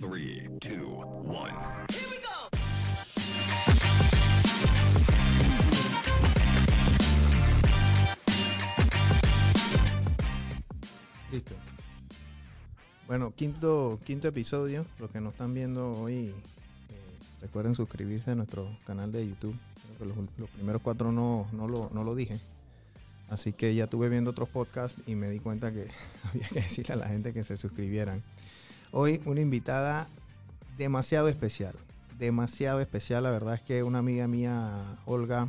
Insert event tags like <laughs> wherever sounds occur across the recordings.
3, 2, 1. Listo. Bueno, quinto, quinto episodio. Los que nos están viendo hoy, eh, recuerden suscribirse a nuestro canal de YouTube. los, primeros cuatro no, no, lo, no lo dije. Así que ya estuve viendo otros podcasts y me di cuenta que <laughs> había que decirle a la gente que se suscribieran. Hoy una invitada demasiado especial, demasiado especial. La verdad es que una amiga mía, Olga,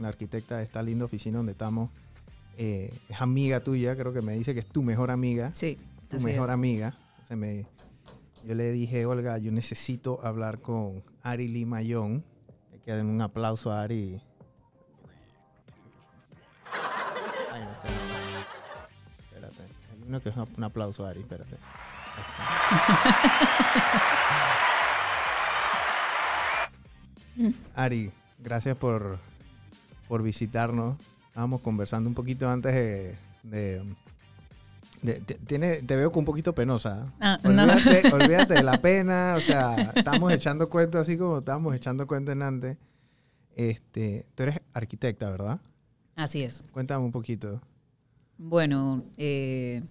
la arquitecta de esta linda oficina donde estamos, eh, es amiga tuya, creo que me dice que es tu mejor amiga. Sí. Tu mejor amiga. me, yo le dije, Olga, yo necesito hablar con Ari Limayón. que den un aplauso a Ari. espérate, espérate. es un aplauso a Ari, espérate. <laughs> Ari, gracias por, por visitarnos. Estábamos conversando un poquito antes de, te, tiene, te veo con un poquito penosa. ¿eh? Ah, <laughs> olvídate, de la pena. O sea, estamos echando cuentos así como estábamos echando cuentos en antes. Este, tú eres arquitecta, ¿verdad? Así es. Cuéntame un poquito. Bueno, eh,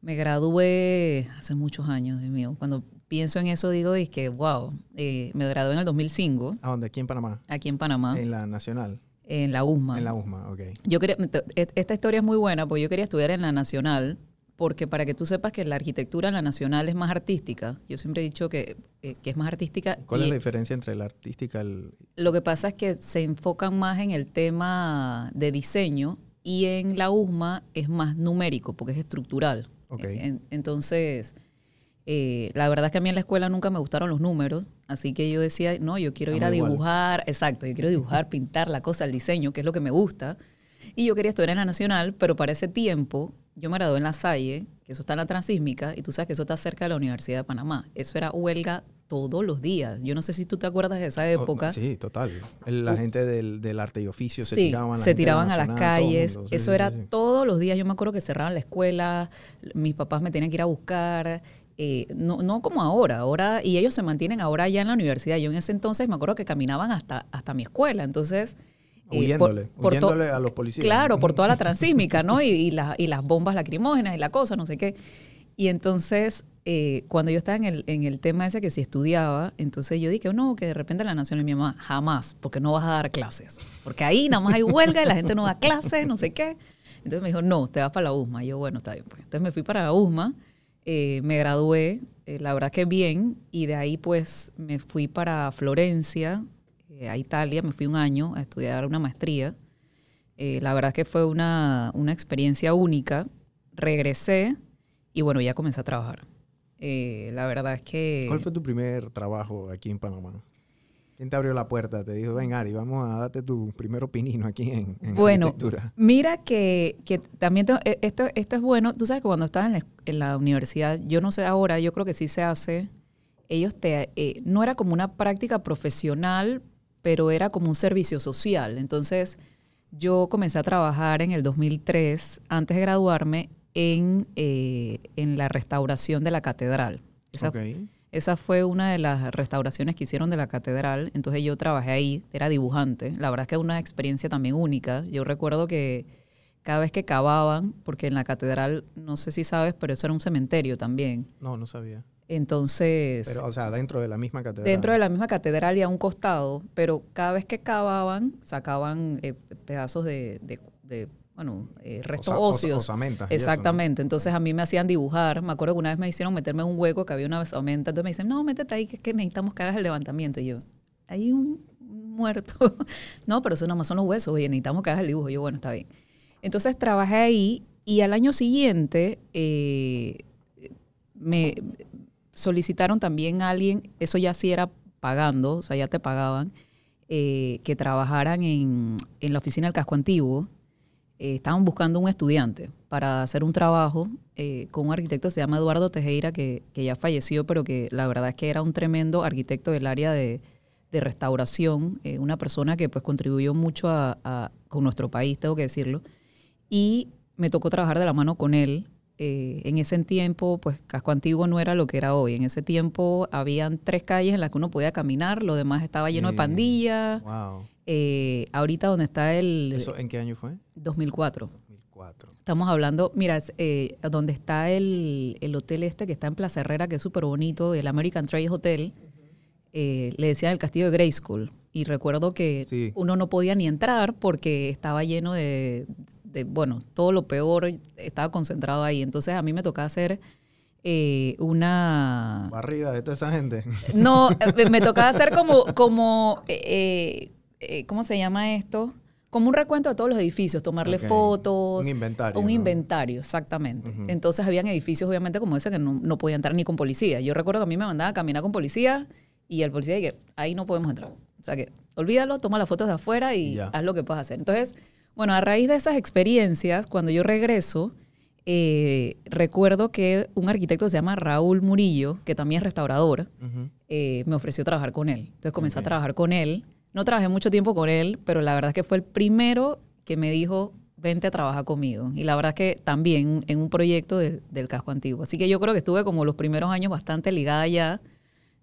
me gradué hace muchos años, Dios mío. Cuando pienso en eso digo, es que, wow, eh, me gradué en el 2005. ¿A dónde? ¿Aquí en Panamá? Aquí en Panamá. ¿En la Nacional? En la USMA. En la USMA, ok. Yo quería, e, esta historia es muy buena porque yo quería estudiar en la Nacional porque para que tú sepas que la arquitectura en la Nacional es más artística. Yo siempre he dicho que, eh, es más artística. ¿Cuál es la diferencia entre la artística y Lo que pasa es que se enfocan más en el tema de diseño y en la USMA es más numérico porque es estructural. E-, entonces, eh, la verdad es que a mí en la escuela nunca me gustaron los números, así que yo decía, no, yo quiero ir a dibujar, exacto, yo quiero dibujar, <laughs> pintar la cosa, el diseño, que es lo que me gusta. Y yo quería estudiar en la Nacional, pero para ese tiempo yo me gradué en la Salle que eso está en la transísmica, y tú sabes que eso está cerca de la Universidad de Panamá. Eso era huelga todos los días. Yo no sé si tú te acuerdas de esa oh, época. sí, total. La gente del, arte y oficio se tiraban, se tiraban a las calles. Eso era todos los días. Yo me acuerdo que cerraban la escuela, mis papás me tenían que ir a buscar. Eh, no, no como ahora, ahora, y ellos se mantienen ahora ya en la universidad. Yo en ese entonces me acuerdo que caminaban hasta, hasta mi escuela. Entonces, eh, huyéndole, a los policías. Claro, por toda la <laughs> transísmica, ¿no? Y, y, y, las bombas lacrimógenas y la cosa, no sé qué. Y entonces, eh, cuando yo estaba en el, en el, tema ese que si estudiaba, entonces yo dije, no, que de repente la nación le mi mamá, jamás, porque no vas a dar clases. Porque ahí nada más hay huelga y la gente no da clases, no sé qué. Entonces me dijo, no, te vas para la USMA. yo, bueno, está bien. Pues. Entonces me fui para la USMA, eh, me gradué, la verdad que bien, y de ahí pues me fui para Florencia, eh, a Italia, me fui un año a estudiar una maestría. Eh, la verdad es que fue una, una, experiencia única. Regresé y bueno, ya comencé a trabajar. Eh, la verdad es que... ¿Cuál fue tu primer trabajo aquí en Panamá? ¿Quién te abrió la puerta? Te dijo, ven Ari, vamos a darte tu primer opinino aquí en, en bueno, Mira que, que también, e, esto, esto, es bueno. Tú sabes que cuando estás en la, universidad, yo no sé ahora, yo creo que sí se hace. Ellos te, no era como una práctica profesional, pero era como un servicio social. Entonces yo comencé a trabajar en el 2003, antes de graduarme, en, eh, en la restauración de la catedral. Esa, esa fue una de las restauraciones que hicieron de la catedral. Entonces yo trabajé ahí, era dibujante. La verdad es que es una experiencia también única. Yo recuerdo que cada vez que cavaban, porque en la catedral, no sé si sabes, pero eso era un cementerio también. No, no sabía. Entonces. Pero, o sea, dentro de la misma catedral. Dentro de la misma catedral y a un costado, pero cada vez que cavaban, sacaban eh, pedazos de, bueno, eh, restos óseos. Exactamente. Entonces a mí me hacían dibujar. Me acuerdo que una vez me hicieron meterme en un hueco que había una osamenta. Entonces me dicen, no, métete ahí, que es que necesitamos que hagas el levantamiento. Y yo, hay un muerto. <laughs> no, pero eso no más son los huesos. Oye, necesitamos que hagas el dibujo. yo, bueno, está bien. Entonces trabajé ahí y al año siguiente eh, me solicitaron también a alguien, eso ya sí era pagando, o sea, ya te pagaban, eh, que trabajaran en, la oficina del casco antiguo. Eh, estaban buscando un estudiante para hacer un trabajo eh, con un arquitecto, se llama Eduardo Tejeira, que, ya falleció, pero que la verdad es que era un tremendo arquitecto del área de, restauración, una persona que pues contribuyó mucho con nuestro país, tengo que decirlo. Y me tocó trabajar de la mano con él eh, en ese tiempo, pues Casco Antiguo no era lo que era hoy. En ese tiempo habían tres calles en las que uno podía caminar, lo demás estaba lleno de pandillas. Wow. Eh, ahorita donde está el... en qué año fue? 2004. 2004. Estamos hablando, mira, eh, donde está el, hotel este que está en Plaza Herrera, que es súper bonito, el American Trade Hotel, eh, le decían el castillo de Grey School. Y recuerdo que uno no podía ni entrar porque estaba lleno de bueno, todo lo peor estaba concentrado ahí. Entonces a mí me tocaba hacer eh, una... Barrida de toda esa gente. <laughs> No, <laughs> eh, me tocaba hacer como, como eh, ¿cómo se llama esto? Como un recuento de todos los edificios, tomarle fotos. Un inventario. Un inventario, exactamente. Entonces habían edificios, obviamente, como ese que no, no podía entrar ni con policía. Yo recuerdo que a mí me mandaba a caminar con policía y el policía dije, ahí no podemos entrar. O sea que olvídalo, toma las fotos de afuera y haz lo que puedas hacer. Entonces, bueno, a raíz de esas experiencias, cuando yo regreso, eh, recuerdo que un arquitecto se llama Raúl Murillo, que también es restaurador, eh, me ofreció trabajar con él. Entonces comencé a trabajar con él. No trabajé mucho tiempo con él, pero la verdad es que fue el primero que me dijo, vente a trabajar conmigo. Y la verdad es que también en un proyecto del casco antiguo. Así que yo creo que estuve como los primeros años bastante ligada ya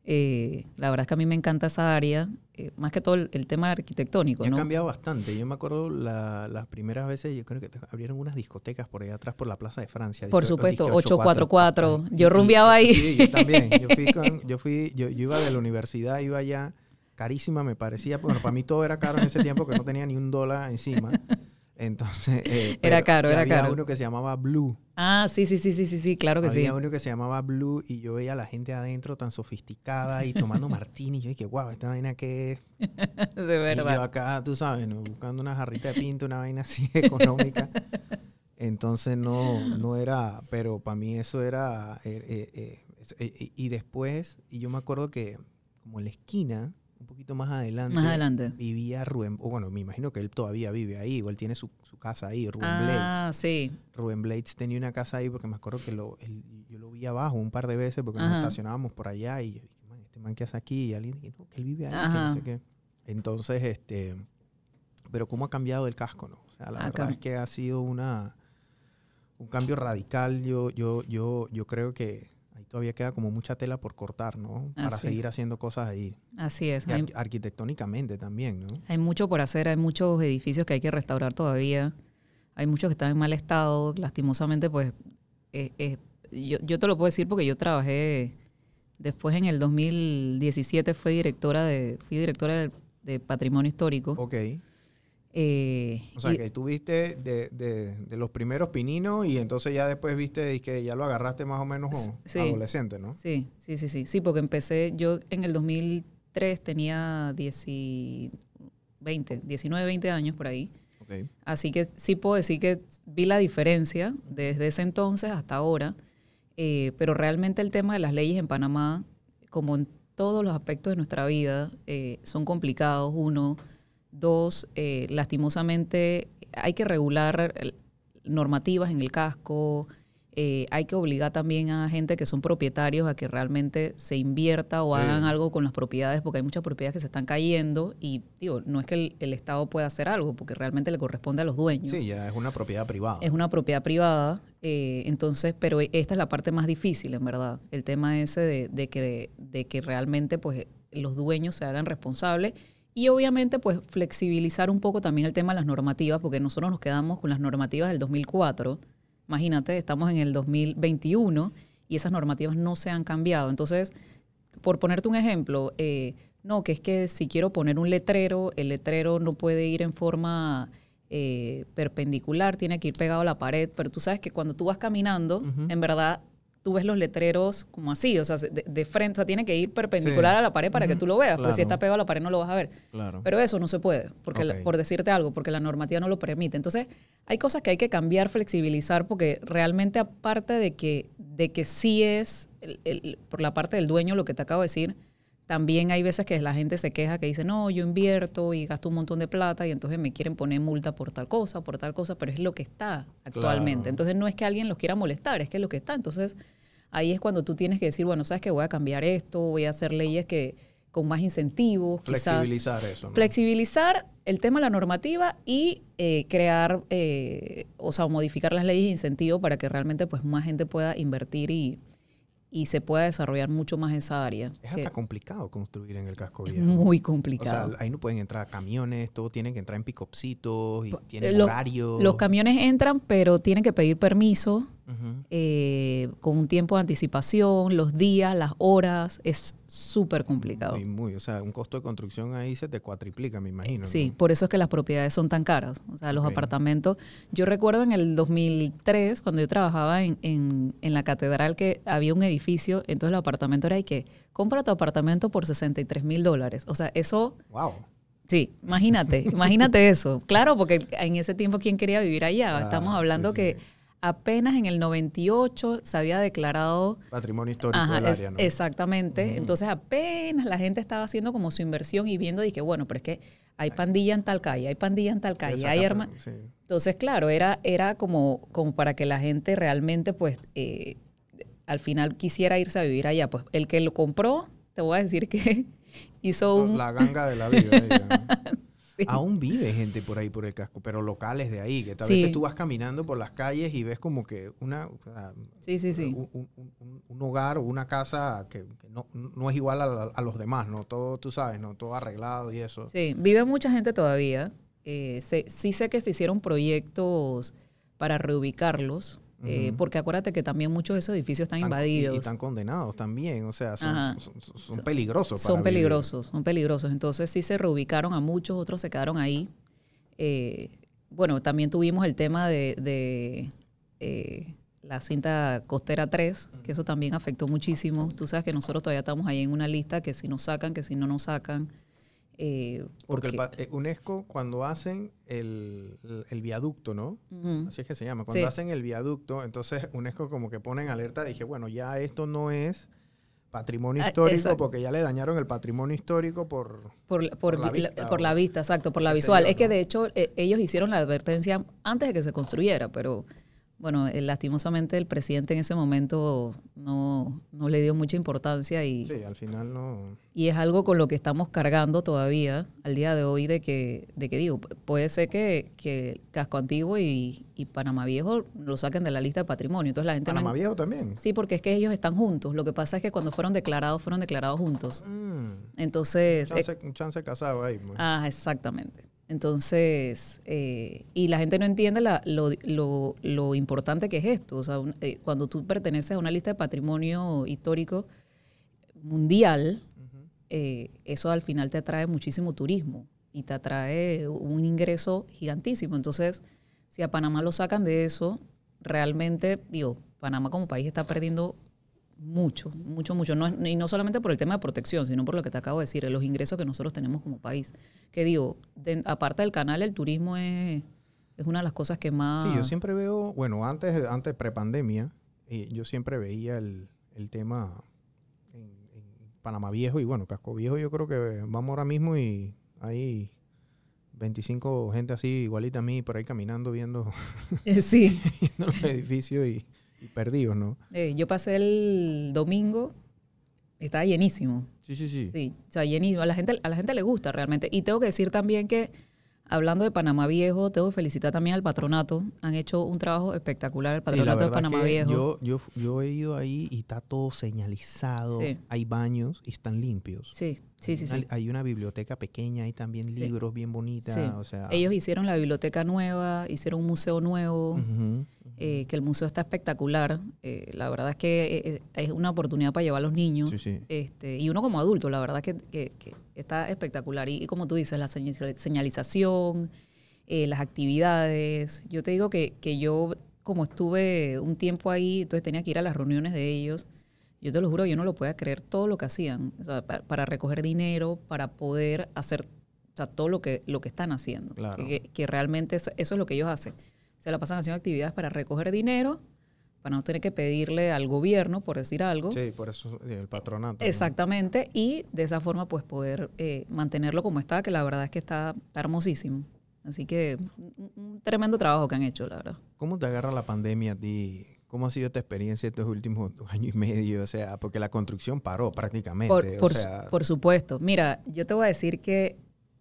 eh, la verdad es que a mí me encanta esa área, eh, más que todo el, tema arquitectónico. Y ¿no? Ha cambiado bastante. Yo me acuerdo las primeras veces, yo creo que abrieron unas discotecas por ahí atrás, por la Plaza de Francia. Por supuesto, 844. <laughs> Yo rumbeaba ahí. Sí, yo también. Yo, fui <laughs> yo, iba de la universidad, iba allá, carísima me parecía. Bueno, para mí todo era caro en ese tiempo, que no tenía ni un dólar encima. Entonces. Eh, <laughs> era caro, era había caro. uno que se llamaba Blue. Ah, sí, sí, sí, sí, sí, claro que sí. Había uno que se llamaba Blue y yo veía a la gente adentro tan sofisticada y tomando <laughs> martini. Y yo dije, guau, esta vaina que <laughs> es. de verdad. Y yo acá, tú sabes, buscando una jarrita de pinto, una vaina así económica. Entonces no, no era, pero para mí eso era. Eh, eh, y después, y yo me acuerdo que como en la esquina un poquito más adelante, adelante, vivía Rubén, o bueno, me imagino que él todavía vive ahí, o él tiene su, casa ahí, Rubén ah, Blades. Ah, sí. Rubén Blades tenía una casa ahí porque me acuerdo que lo, yo lo vi abajo un par de veces porque nos estacionábamos por allá y yo dije, man, este man que hace aquí, y alguien dije, no, que él vive ahí, que no sé qué. Entonces, este, pero cómo ha cambiado el casco, ¿no? O sea, la ah, verdad es que ha sido una, un cambio radical, yo, yo, yo, yo creo que todavía queda como mucha tela por cortar, ¿no? Para seguir haciendo cosas ahí. Así es. arquitectónicamente también, ¿no? Hay mucho por hacer, hay muchos edificios que hay que restaurar todavía, hay muchos que están en mal estado, lastimosamente, pues, eh, eh yo, yo, te lo puedo decir porque yo trabajé, después en el 2017 fui directora de, fui directora de, Patrimonio Histórico. Ok. Eh, o sea, que tú viste de, los primeros pininos y entonces ya después viste y que ya lo agarraste más o menos adolescente, ¿no? Sí, sí, sí, sí. Sí, porque empecé, yo en el 2003 tenía 10 20, 19, 20 años por ahí. Así que sí puedo decir que vi la diferencia desde ese entonces hasta ahora, eh, pero realmente el tema de las leyes en Panamá, como en todos los aspectos de nuestra vida, eh, son complicados. Uno, Dos, eh, lastimosamente hay que regular eh, normativas en el casco, eh, hay que obligar también a gente que son propietarios a que realmente se invierta o hagan algo con las propiedades, porque hay muchas propiedades que se están cayendo y digo, no es que el, Estado pueda hacer algo, porque realmente le corresponde a los dueños. Sí, ya es una propiedad privada. Es una propiedad privada, entonces, pero esta es la parte más difícil, en verdad, el tema ese de, de que, de que realmente pues, los dueños se hagan responsables y obviamente, pues flexibilizar un poco también el tema de las normativas, porque nosotros nos quedamos con las normativas del 2004. Imagínate, estamos en el 2021 y esas normativas no se han cambiado. Entonces, por ponerte un ejemplo, eh, no, que es que si quiero poner un letrero, el letrero no puede ir en forma eh, perpendicular, tiene que ir pegado a la pared, pero tú sabes que cuando tú vas caminando, en verdad tú ves los letreros como así, o sea, de, frente, o sea, tiene que ir perpendicular a la pared para que tú lo veas, porque si está pegado a la pared no lo vas a ver. Pero eso no se puede, porque por decirte algo, porque la normativa no lo permite. Entonces, hay cosas que hay que cambiar, flexibilizar, porque realmente aparte de que, de que sí es por la parte del dueño lo que te acabo de decir, también hay veces que la gente se queja que dice, no, yo invierto y gasto un montón de plata y entonces me quieren poner multa por tal cosa, por tal cosa, pero es lo que está actualmente. Entonces no es que alguien los quiera molestar, es que es lo que está. Entonces ahí es cuando tú tienes que decir, bueno, sabes que voy a cambiar esto, voy a hacer leyes que con más incentivos. Flexibilizar eso. Flexibilizar el tema de la normativa y eh, crear, eh, o sea, modificar las leyes de incentivo para que realmente pues más gente pueda invertir y, y se pueda desarrollar mucho más esa área. Es hasta complicado construir en el casco viejo. Muy complicado. O sea, ahí no pueden entrar camiones, todo tienen que entrar en picopsitos y tienen horarios. Los camiones entran, pero tienen que pedir permiso eh, con un tiempo de anticipación, los días, las horas, es súper complicado. Muy, muy, o sea, un costo de construcción ahí se te cuatriplica, me imagino. Sí, por eso es que las propiedades son tan caras, o sea, los apartamentos. Yo recuerdo en el 2003, cuando yo trabajaba en, en, la catedral, que había un edificio, entonces el apartamento era, ¿y que Compra tu apartamento por 63 mil dólares. O sea, eso... ¡Wow! Sí, imagínate, imagínate <laughs> eso. Claro, porque en ese tiempo, ¿quién quería vivir allá? Estamos hablando que apenas en el 98 se había declarado... Patrimonio histórico área, Exactamente. Entonces apenas la gente estaba haciendo como su inversión y viendo, dije, bueno, pero es que hay pandilla en tal calle, hay pandilla en tal calle, hay arma. Entonces, claro, era, era como, como para que la gente realmente, pues, eh, al final quisiera irse a vivir allá. Pues el que lo compró, te voy a decir que <laughs> hizo un... La ganga de la vida. <laughs> Aún vive gente por ahí, por el casco, pero locales de ahí, que tal vez tú vas caminando por las calles y ves como que una, sí, un, un, hogar o una casa que, no, es igual a, los demás, ¿no? Todo, tú sabes, ¿no? Todo arreglado y eso. Sí, vive mucha gente todavía. Eh, sí sé que se hicieron proyectos para reubicarlos, eh, porque acuérdate que también muchos de esos edificios están, invadidos. Y, están condenados también, o sea, son, peligrosos. Son peligrosos, son peligrosos. Entonces sí se reubicaron a muchos, otros se quedaron ahí. Eh, bueno, también tuvimos el tema de, eh, la cinta costera 3, que eso también afectó muchísimo. Tú sabes que nosotros todavía estamos ahí en una lista que si nos sacan, que si no nos sacan. Eh, porque, eh, UNESCO cuando hacen el, viaducto, ¿no? Así es que se llama. Cuando hacen el viaducto, entonces UNESCO como que pone en alerta, dije, bueno, ya esto no es patrimonio ah, histórico, porque ya le dañaron el patrimonio histórico por, por, la, vista, exacto, por la visual. es que de hecho eh, ellos hicieron la advertencia antes de que se construyera, pero bueno, eh, lastimosamente el presidente en ese momento no, no le dio mucha importancia y... Sí, al final no... Y es algo con lo que estamos cargando todavía al día de hoy de que, de que digo, puede ser que, que Casco Antiguo y, y, Panamá Viejo lo saquen de la lista de patrimonio. Entonces la gente... Panamá Viejo también. Sí, porque es que ellos están juntos. Lo que pasa es que cuando fueron declarados, fueron declarados juntos. Mm. Entonces... Eh un chance, casado ahí. Pues. Ah, exactamente. Entonces, eh, y la gente no entiende lo, importante que es esto. O sea, eh, cuando tú perteneces a una lista de patrimonio histórico mundial, eh, eso al final te atrae muchísimo turismo y te atrae un ingreso gigantísimo. Entonces, si a Panamá lo sacan de eso, realmente, digo, Panamá como país está perdiendo mucho, mucho, mucho. y no solamente por el tema de protección, sino por lo que te acabo de decir, los ingresos que nosotros tenemos como país. Que digo, aparte del canal, el turismo es, es, una de las cosas que más... Sí, yo siempre veo, bueno, antes, antes prepandemia, eh, yo siempre veía el, tema en, Panamá Viejo y bueno, Casco Viejo yo creo que vamos ahora mismo y hay 25 gente así igualita a mí por ahí caminando viendo, <laughs> sí. <laughs> edificio y Perdido, ¿no? Eh, yo pasé el domingo, estaba llenísimo. Sí, sí, sí. o sea, llenísimo. A la, gente, a la gente le gusta realmente. Y tengo que decir también que, hablando de Panamá Viejo, tengo que felicitar también al patronato. Han hecho un trabajo espectacular el patronato de Panamá Viejo. Yo, he ido ahí y está todo señalizado. Hay baños y están limpios. Sí. Sí, Hay una biblioteca pequeña, hay también libros bien bonitas. O Ellos hicieron la biblioteca nueva, hicieron un museo nuevo, eh, que el museo está espectacular. Eh, la verdad es que eh, es una oportunidad para llevar a los niños. Este, y uno como adulto, la verdad es que, está espectacular. Y, como tú dices, la señalización, las actividades. Yo te digo que, que yo, como estuve un tiempo ahí, entonces tenía que ir a las reuniones de ellos yo te lo juro, yo no lo podía creer todo lo que hacían para, recoger dinero, para poder hacer todo lo que, lo que están haciendo. Que, realmente eso, es lo que ellos hacen. Se la pasan haciendo actividades para recoger dinero, para no tener que pedirle al gobierno, por decir algo. Sí, por eso el patronato. Exactamente, y de esa forma pues poder eh, mantenerlo como está, que la verdad es que está, hermosísimo. Así que un tremendo trabajo que han hecho, la verdad. ¿Cómo te agarra la pandemia a ti ¿Cómo ha sido tu experiencia estos últimos dos años y medio? O sea, porque la construcción paró prácticamente. Por, supuesto. Mira, yo te voy a decir que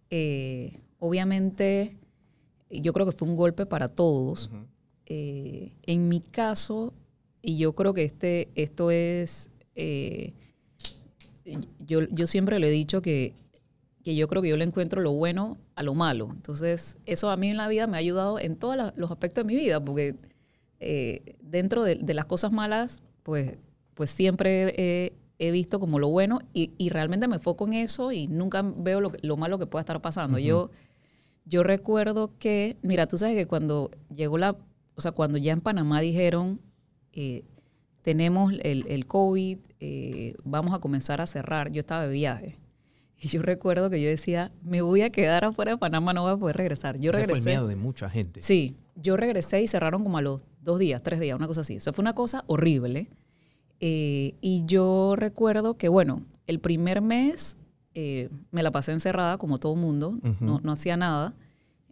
eh, obviamente yo creo que fue un golpe para todos. Eh, en mi caso, y yo creo que este, esto es, eh, yo, yo, siempre le he dicho que, que, yo creo que yo le encuentro lo bueno a lo malo. Entonces, eso a mí en la vida me ha ayudado en todos los aspectos de mi vida, porque eh, dentro de, las cosas malas, pues, pues siempre he, visto como lo bueno y, realmente me foco en eso y nunca veo lo, malo que pueda estar pasando. Yo yo recuerdo que, mira, tú sabes que cuando llegó la, o sea, cuando ya en Panamá dijeron, eh, tenemos el, COVID, eh, vamos a comenzar a cerrar, yo estaba de viaje. <laughs> Y yo recuerdo que yo decía, me voy a quedar afuera de Panamá, no voy a poder regresar. Yo regresé. de mucha gente. Sí, yo regresé y cerraron como a los dos días, tres días, una cosa así. Eso fue una cosa horrible. Eh, y yo recuerdo que, bueno, el primer mes eh, me la pasé encerrada, como todo mundo, no, no, hacía nada.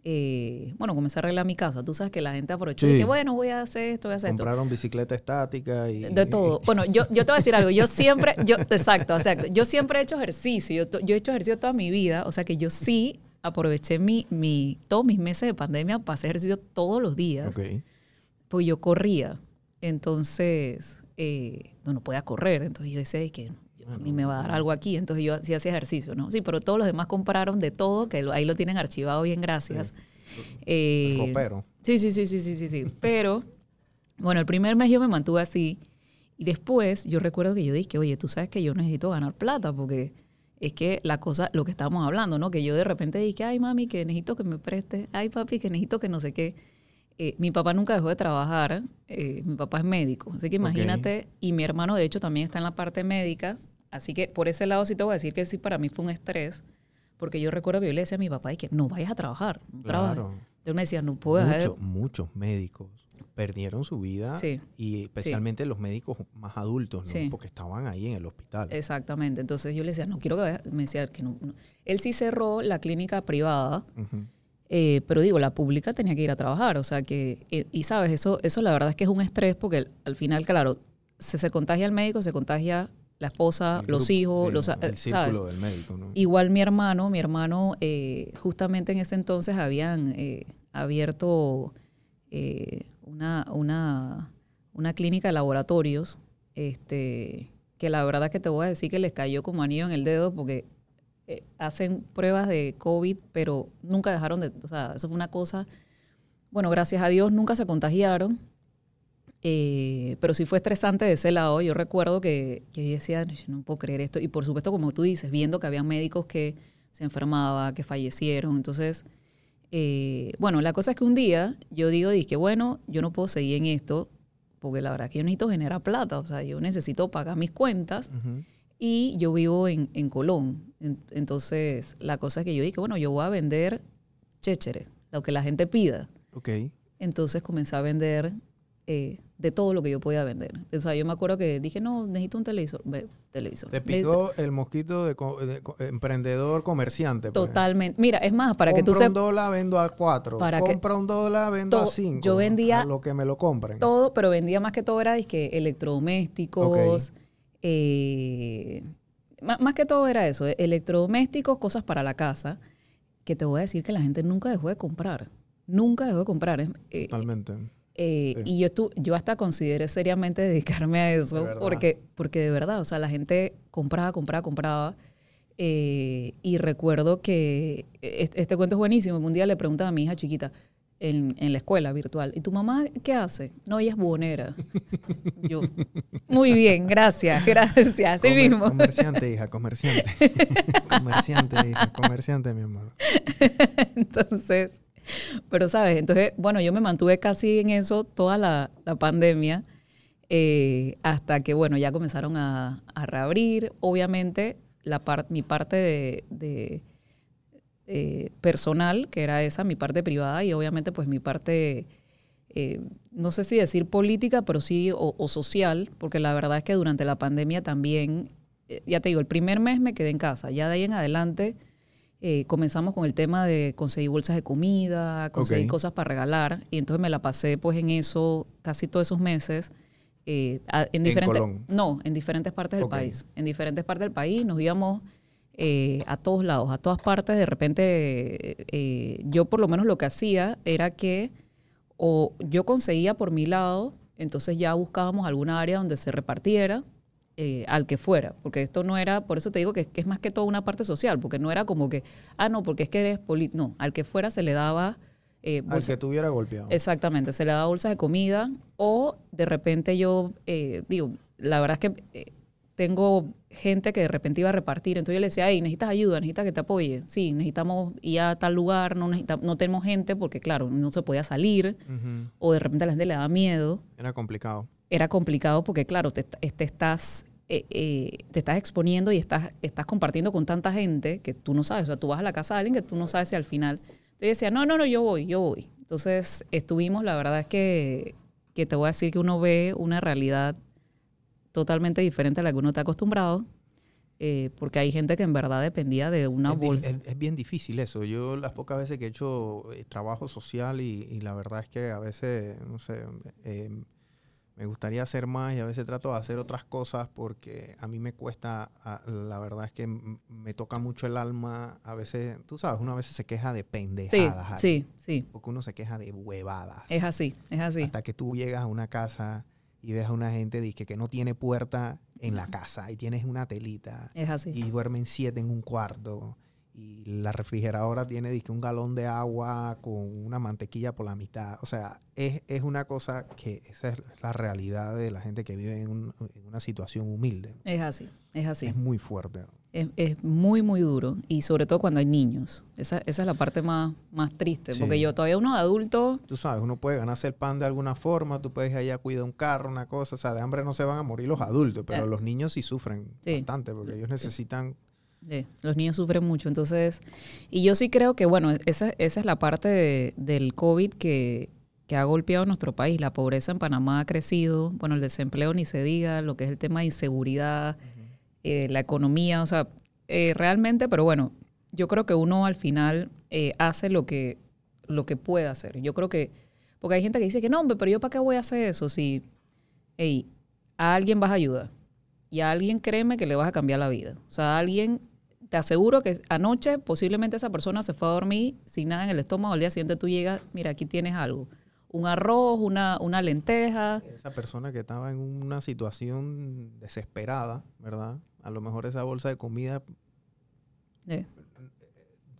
Eh, bueno, comencé a arreglar mi casa. Tú sabes que la gente aprovechó Dije, y bueno, voy a hacer esto, voy a hacer esto. Compraron bicicleta estática y... De todo. Bueno, yo, yo te voy a decir algo. Yo <laughs> siempre, yo, exacto, exacto. Yo siempre he hecho ejercicio. Yo, he hecho ejercicio toda mi vida. O sea que yo sí aproveché mi, mi, todos mis meses de pandemia para hacer ejercicio todos los días. Okay yo corría. Entonces, eh, no, no podía correr. Entonces yo decía, que ah, a mí me va a dar algo aquí. Entonces yo hacía ejercicio, ¿no? Sí, pero todos los demás compraron de todo, que ahí lo tienen archivado bien, gracias. Eh, sí, sí, sí, sí, sí, sí, sí. Pero, bueno, el primer mes yo me mantuve así. Y después yo recuerdo que yo dije, oye, tú sabes que yo necesito ganar plata porque es que la cosa, lo que estábamos hablando, ¿no? Que yo de repente dije, ay, mami, que necesito que me preste, ay, papi, que necesito que no sé qué. Eh, mi papá nunca dejó de trabajar, eh, mi papá es médico, así que imagínate, y mi hermano de hecho también está en la parte médica, así que por ese lado sí te voy a decir que sí para mí fue un estrés, porque yo recuerdo que yo le decía a mi papá, que no vayas a trabajar, no trabajes. me decía, no puedo dejar Muchos médicos perdieron su vida y especialmente los médicos más adultos, ¿no? porque estaban ahí en el hospital. Exactamente, entonces yo le decía, no quiero que vayas, me decía que no, Él sí cerró la clínica privada. Eh, pero digo, la pública tenía que ir a trabajar, o sea que, eh, y, sabes, eso, eso la verdad es que es un estrés porque al final, claro, se, se contagia el médico, se contagia la esposa, los hijos, los, eh, Del médico, Igual mi hermano, mi hermano eh, justamente en ese entonces habían abierto una, una, una clínica de laboratorios, este, que la verdad que te voy a decir que les cayó como anillo en el dedo porque eh, hacen pruebas de COVID, pero nunca dejaron de, o sea, eso fue una cosa, bueno, gracias a Dios nunca se contagiaron, eh, pero sí fue estresante de ese lado. Yo recuerdo que, que yo decía, no puedo creer esto. Y por supuesto, como tú dices, viendo que había médicos que se enfermaban, que fallecieron. Entonces, eh, bueno, la cosa es que un día yo digo, dije, bueno, yo no puedo seguir en esto, porque la verdad es que yo necesito generar plata, o sea, yo necesito pagar mis cuentas. Y yo vivo en, en Colón. Entonces, la cosa es que yo dije, bueno, yo voy a vender chéchere, lo que la gente pida. Ok. Entonces comencé a vender eh, de todo lo que yo podía vender. O sea, yo me acuerdo que dije, no, necesito un televisor. Ve, televisor. Te picó el mosquito de, emprendedor comerciante. Pues. Totalmente. Mira, es más, para que tú sepas. un dólar, vendo a cuatro. Para Compra un dólar, vendo a cinco. Yo vendía. lo que me lo compren. Todo, pero vendía más que todo era que electrodomésticos. Eh, más, que todo era eso, eh, electrodomésticos, cosas para la casa, que te voy a decir que la gente nunca dejó de comprar. Nunca dejó de comprar. Eh, Totalmente. Y yo, yo hasta consideré seriamente dedicarme a eso, porque, porque de verdad, o sea, la gente compraba, compraba, compraba. y recuerdo que e, este, cuento es buenísimo. Un día le preguntaba a mi hija chiquita, en, la escuela virtual. ¿Y tu mamá qué hace? No, ella es buonera. <laughs> Yo, muy bien, gracias, gracias, sí mismo. Comerciante, hija, comerciante. <laughs> comerciante, hija, comerciante, mi amor. <laughs> Entonces, pero sabes, entonces, bueno, yo me mantuve casi en eso toda la, pandemia. Eh, hasta que, bueno, ya comenzaron a, reabrir. Obviamente, la mi parte de eh, personal, que era esa, mi parte privada y obviamente pues mi parte, eh, no sé si decir política, pero sí o, social, porque la verdad es que durante la pandemia también, eh, ya te digo, el primer mes me quedé en casa, ya de ahí en adelante comenzamos con el tema de conseguir bolsas de comida, conseguir cosas para regalar y entonces me la pasé pues en eso casi todos esos meses. en diferentes, no, en diferentes partes del país. En diferentes partes del país nos íbamos eh, a todos lados, a todas partes. De repente, eh, yo por lo menos lo que hacía era que o yo conseguía por mi lado, entonces ya buscábamos alguna área donde se repartiera. Eh, al que fuera, porque esto no era, por eso te digo que, es más que toda una parte social, porque no era como que, ah, no, porque es que eres político, no, al que fuera se le daba... Al que tuviera golpeado. Exactamente, se le daba bolsas de comida o de repente yo, digo, la verdad es que tengo gente que de repente iba a repartir. Entonces yo le decía, hey, necesitas ayuda, necesitas que te apoye. Sí, necesitamos ir a tal lugar, no, no tenemos gente porque, claro, no se podía salir. O de repente a la gente le daba miedo. Era complicado. Era complicado porque, claro, te, estás... Eh, eh, te estás exponiendo y estás, estás compartiendo con tanta gente que tú no sabes. O sea, tú vas a la casa de alguien que tú no sabes si al final. Entonces decía, no, no, no, yo voy, yo voy. Entonces estuvimos, la verdad es que, que te voy a decir que uno ve una realidad totalmente diferente a la que uno está acostumbrado, eh, porque hay gente que en verdad dependía de una es, bolsa. Es, bien difícil eso. Yo las pocas veces que he hecho eh, trabajo social y, la verdad es que a veces, no sé, eh, me gustaría hacer más y a veces trato de hacer otras cosas porque a mí me cuesta, la verdad es que me toca mucho el alma. A veces, tú sabes, uno a veces se queja de pendejadas. Sí, sí, sí. Porque uno se queja de huevadas. Es así, es así. Hasta que tú llegas a una casa y ves a una gente que no tiene puerta en la casa y tienes una telita. Es así. Y duermen siete en un cuarto. Y la refrigeradora tiene un galón de agua con una mantequilla por la mitad. O sea, es, es una cosa que esa es la realidad de la gente que vive en una situación humilde. Es así, es así. Es muy fuerte es, muy, muy duro. Y sobre todo cuando hay niños. Esa, esa es la parte más, más triste. Porque yo todavía uno adulto... Tú sabes, uno puede ganarse el pan de alguna forma. Tú puedes ir allá, cuida un carro, una cosa. O sea, de hambre no se van a morir los adultos. Pero los niños sí sufren bastante porque ellos necesitan... los niños sufren mucho. Entonces, y yo sí creo que, bueno, esa, esa es la parte del COVID que, que ha golpeado nuestro país. La pobreza en Panamá ha crecido. Bueno, el desempleo ni se diga. Lo que es el tema de inseguridad... Eh, la economía, o sea, eh, realmente, pero bueno, yo creo que uno al final eh, hace lo que, lo que puede hacer. Yo creo que, porque hay gente que dice que no, hombre, pero yo para qué voy a hacer eso si, hey, a alguien vas a ayudar y a alguien créeme que le vas a cambiar la vida. O sea, a alguien, te aseguro que anoche posiblemente esa persona se fue a dormir sin nada en el estómago, al día siguiente tú llegas, mira, aquí tienes algo un arroz, una, una, lenteja. Esa persona que estaba en una situación desesperada, ¿verdad? A lo mejor esa bolsa de comida eh.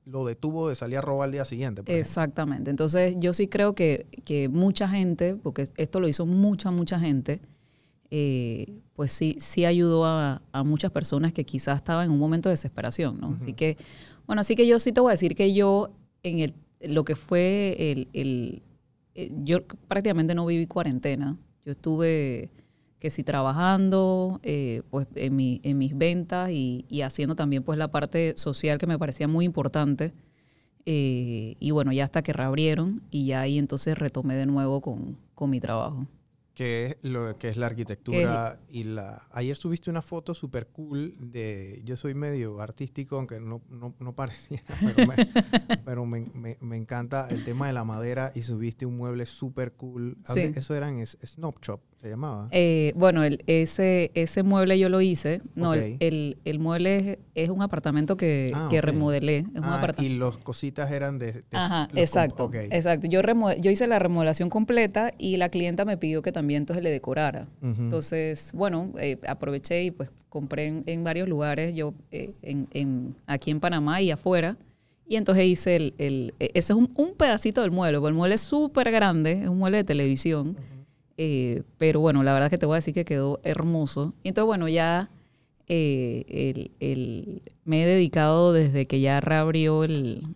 lo detuvo de salir a robar al día siguiente. Exactamente. Entonces yo sí creo que, mucha gente, porque esto lo hizo mucha, mucha gente, eh, pues sí, sí ayudó a, muchas personas que quizás estaban en un momento de desesperación, ¿no? Así que, bueno, así que yo sí te voy a decir que yo en el, lo que fue el, el eh, yo prácticamente no viví cuarentena. Yo estuve que si trabajando, eh, pues en, en, mis ventas y, y, haciendo también pues la parte social que me parecía muy importante. Eh, y bueno, ya hasta que reabrieron y ya ahí entonces retomé de nuevo con, con mi trabajo. Que es, lo, que es la arquitectura y la... Ayer subiste una foto súper cool de... Yo soy medio artístico, aunque no, no, parecía, <laughs> pero, me, me, me, encanta el tema de la madera y subiste un mueble súper cool. Sí. Eso eran Snop Shop llamaba. Eh, bueno, ese, ese mueble yo lo hice. No, el, mueble es, un apartamento que, ah, remodelé. Ah, y las cositas eran de... Ajá, exacto. Exacto. Yo, yo hice la remodelación completa y la clienta me pidió que también entonces le decorara. Entonces, bueno, eh, aproveché y pues compré en, varios lugares, yo eh, en, aquí en Panamá y afuera. Y entonces hice el, e, ese es un, pedacito del mueble, porque el mueble es súper grande, es un mueble de televisión. Eh, pero bueno, la verdad que te voy a decir que quedó hermoso. Y entonces, bueno, ya eh, me he dedicado desde que ya reabrió el,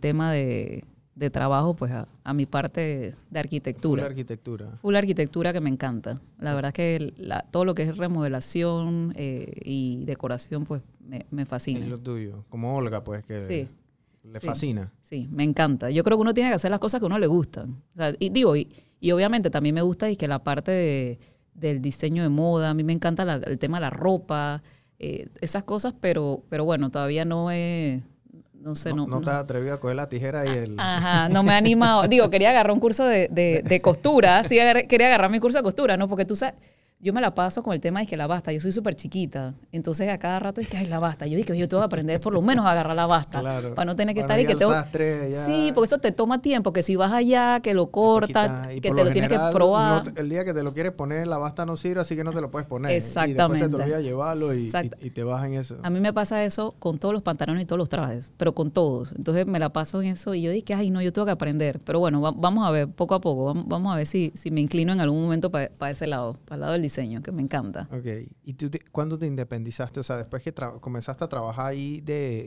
tema de, trabajo, pues a, mi parte de arquitectura. Fue arquitectura. la arquitectura que me encanta. La verdad es que todo lo que es remodelación eh, y decoración, pues me, fascina. Es lo tuyo, como Olga, pues que... Le fascina. Sí, me encanta. Yo creo que uno tiene que hacer las cosas que a uno le gustan. O sea, y digo, y, y obviamente también me gusta y que la parte del diseño de moda, a mí me encanta el tema de la ropa, eh, esas cosas, pero, pero bueno, todavía no he... No sé, no, no, te has atrevido a coger la tijera y ah, el... Ajá, no <laughs> me ha animado. Digo, quería agarrar un curso de, costura, sí, quería agarrar mi curso de costura, ¿no? Porque tú sabes, yo me la paso con el tema de que la basta. Yo soy súper chiquita. Entonces a cada rato es que, hay la basta. Yo dije, yo tengo que aprender por lo menos a agarrar la basta. Claro. Para no tener que estar y que te... Sastre, Sí, porque eso te toma tiempo. Que si vas allá, que lo cortas, que te lo, tienes que probar. el día que te lo quieres poner, la basta no sirve, así que no te lo puedes poner. Exactamente. Y después te te vas en eso. A mí me pasa eso con todos los pantalones y todos los trajes, pero con todos. Entonces me la paso en eso y yo dije, ay, no, yo tengo que aprender. Pero bueno, vamos a ver poco a poco. Vamos, a ver si, si me inclino en algún momento para ese lado, para el lado del que me encanta. Ok. ¿Y tú te, cuándo te independizaste? O sea, después que comenzaste a trabajar ahí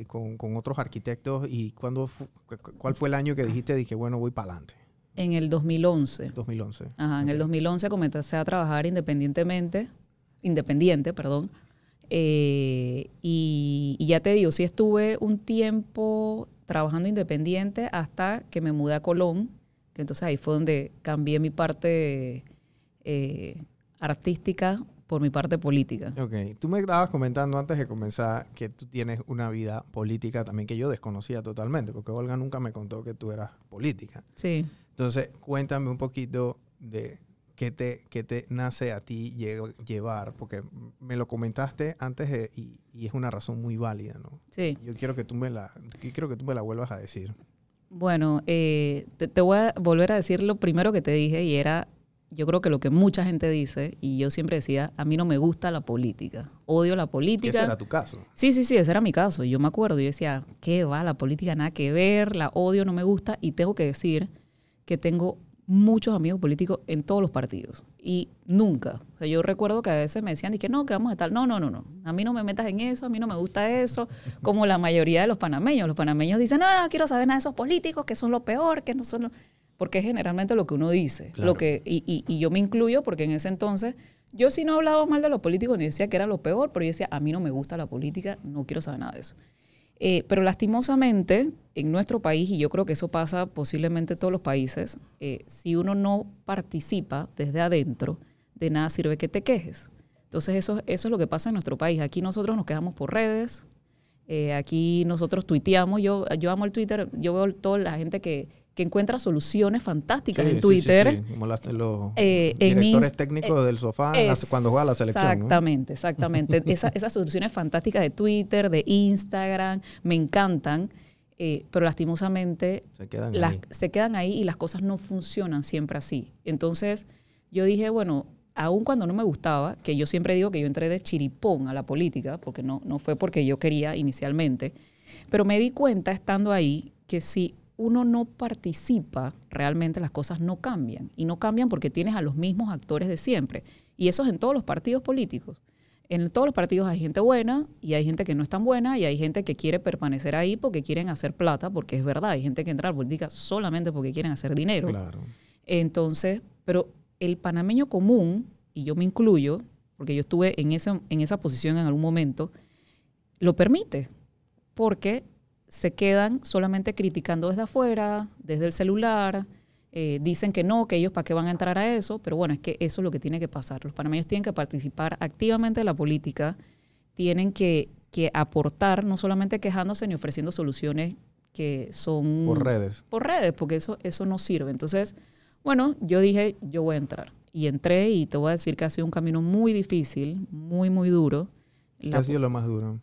con, otros arquitectos, ¿y cuándo cuál fue el año que dijiste, dije, bueno, voy para adelante? En el 2011. 2011. Ajá, en el 2011 comencé a trabajar independientemente, independiente, perdón. Eh, y, ya te digo, sí estuve un tiempo trabajando independiente hasta que me mudé a Colón, que entonces ahí fue donde cambié mi parte eh, artística por mi parte política. Ok, tú me estabas comentando antes de comenzar que tú tienes una vida política también que yo desconocía totalmente, porque Olga nunca me contó que tú eras política. Sí. Entonces, cuéntame un poquito de qué te, qué te nace a ti llevar, porque me lo comentaste antes y, es una razón muy válida, ¿no? Sí. Yo quiero que tú me la, quiero que tú me la vuelvas a decir. Bueno, eh, te, te voy a volver a decir lo primero que te dije y era yo creo que lo que mucha gente dice, y yo siempre decía, a mí no me gusta la política, odio la política. Ese era tu caso. Sí, sí, sí, ese era mi caso. Yo me acuerdo, yo decía, ¿qué va? La política nada que ver, la odio, no me gusta, y tengo que decir que tengo muchos amigos políticos en todos los partidos y nunca. O sea, yo recuerdo que a veces me decían, dije no, que vamos a estar, no, no, no, no, a mí no me metas en eso, a mí no me gusta eso, como la mayoría de los panameños. Los panameños dicen, no, no, no quiero saber nada de esos políticos, que son lo peor, que no son... Lo porque es generalmente lo que uno dice. Lo que, y, yo me incluyo porque en ese entonces yo si no hablaba mal de los políticos ni decía que era lo peor, pero yo decía, a mí no me gusta la política, no quiero saber nada de eso. Eh, pero lastimosamente, en nuestro país, y yo creo que eso pasa posiblemente en todos los países, eh, si uno no participa desde adentro, de nada sirve que te quejes. Entonces eso, es lo que pasa en nuestro país. Aquí nosotros nos quejamos por redes, eh, aquí nosotros tuiteamos, yo, yo amo el Twitter, yo veo toda la gente que, que encuentra soluciones fantásticas en Twitter. Sí, Como los eh, directores técnicos del sofá cuando juega la selección. Exactamente, <laughs> exactamente. esas soluciones fantásticas de Twitter, de Instagram, me encantan. Eh, pero lastimosamente se quedan, ahí. y las cosas no funcionan siempre así. Entonces yo dije, bueno, aun cuando no me gustaba, que yo siempre digo que yo entré de chiripón a la política, porque no, no fue porque yo quería inicialmente, pero me di cuenta estando ahí que si uno no participa, realmente las cosas no cambian. Y no cambian porque tienes a los mismos actores de siempre. Y eso es en todos los partidos políticos. En todos los partidos hay gente buena y hay gente que no es tan buena y hay gente que quiere permanecer ahí porque quieren hacer plata, porque es verdad, hay gente que entra a la política solamente porque quieren hacer dinero. Claro. Entonces, pero el panameño común, y yo me incluyo, porque yo estuve en esa, en esa posición en algún momento, lo permite, porque se quedan solamente criticando desde afuera, desde el celular, eh, dicen que no, que ellos para qué van a entrar a eso, pero bueno, es que eso es lo que tiene que pasar. Los panameños tienen que participar activamente en la política, tienen que, que aportar, no solamente quejándose ni ofreciendo soluciones que son... Por redes. Por redes, porque eso, eso no sirve. Entonces, bueno, yo dije, yo voy a entrar. Y entré y te voy a decir que ha sido un camino muy difícil, muy, muy duro. ha sido lo más duro?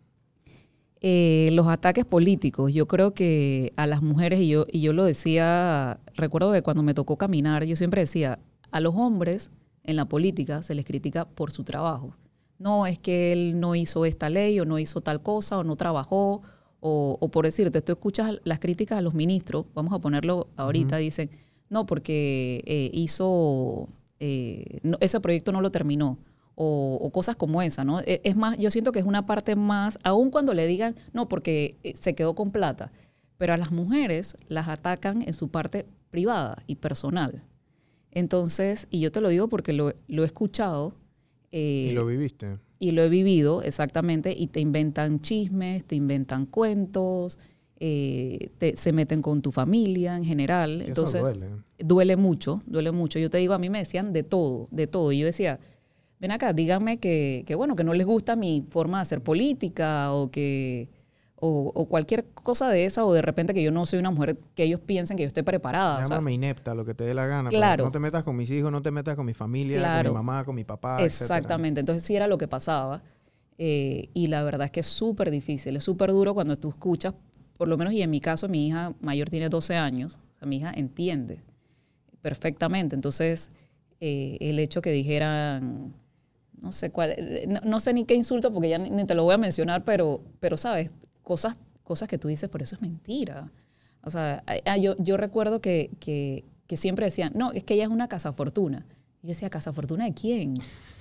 Eh, los ataques políticos. Yo creo que a las mujeres, y yo, y yo lo decía, recuerdo que cuando me tocó caminar, yo siempre decía, a los hombres en la política se les critica por su trabajo. No es que él no hizo esta ley o no hizo tal cosa o no trabajó o, por decirte, tú escuchas las críticas a los ministros, vamos a ponerlo ahorita, dicen, no, porque eh, hizo, eh, ese proyecto no lo terminó o, cosas como esa, ¿no? E, es más, yo siento que es una parte más, aun cuando le digan, no, porque eh, se quedó con plata, pero a las mujeres las atacan en su parte privada y personal. Entonces, y yo te lo digo porque lo, he escuchado. y eh, lo viviste. Y lo he vivido, exactamente, y te inventan chismes, te inventan cuentos, eh, se meten con tu familia en general. Entonces, duele. Duele mucho, duele mucho. Yo te digo, a mí me decían de todo, de todo. Y yo decía, ven acá, díganme que, bueno, que no les gusta mi forma de hacer política o que... O, cualquier cosa de esa, o de repente que yo no soy una mujer que ellos piensen que yo esté preparada. inepta, lo que te dé la gana. Claro. No te metas con mis hijos, no te metas con mi familia, con mi mamá, con mi papá. Exactamente. Entonces sí era lo que pasaba. Eh, y la verdad es que es súper difícil, es súper duro cuando tú escuchas, por lo menos, y en mi caso, mi hija mayor tiene 12 años, o sea, mi hija entiende perfectamente. Entonces, eh, el hecho que dijeran no sé cuál, eh, no, sé ni qué insulto porque ya ni, te lo voy a mencionar, pero, pero sabes, cosas, cosas que tú dices, por eso es mentira. O sea, yo, yo recuerdo que, que, siempre decían, no, es que ella es una casa Y yo decía, fortuna de quién?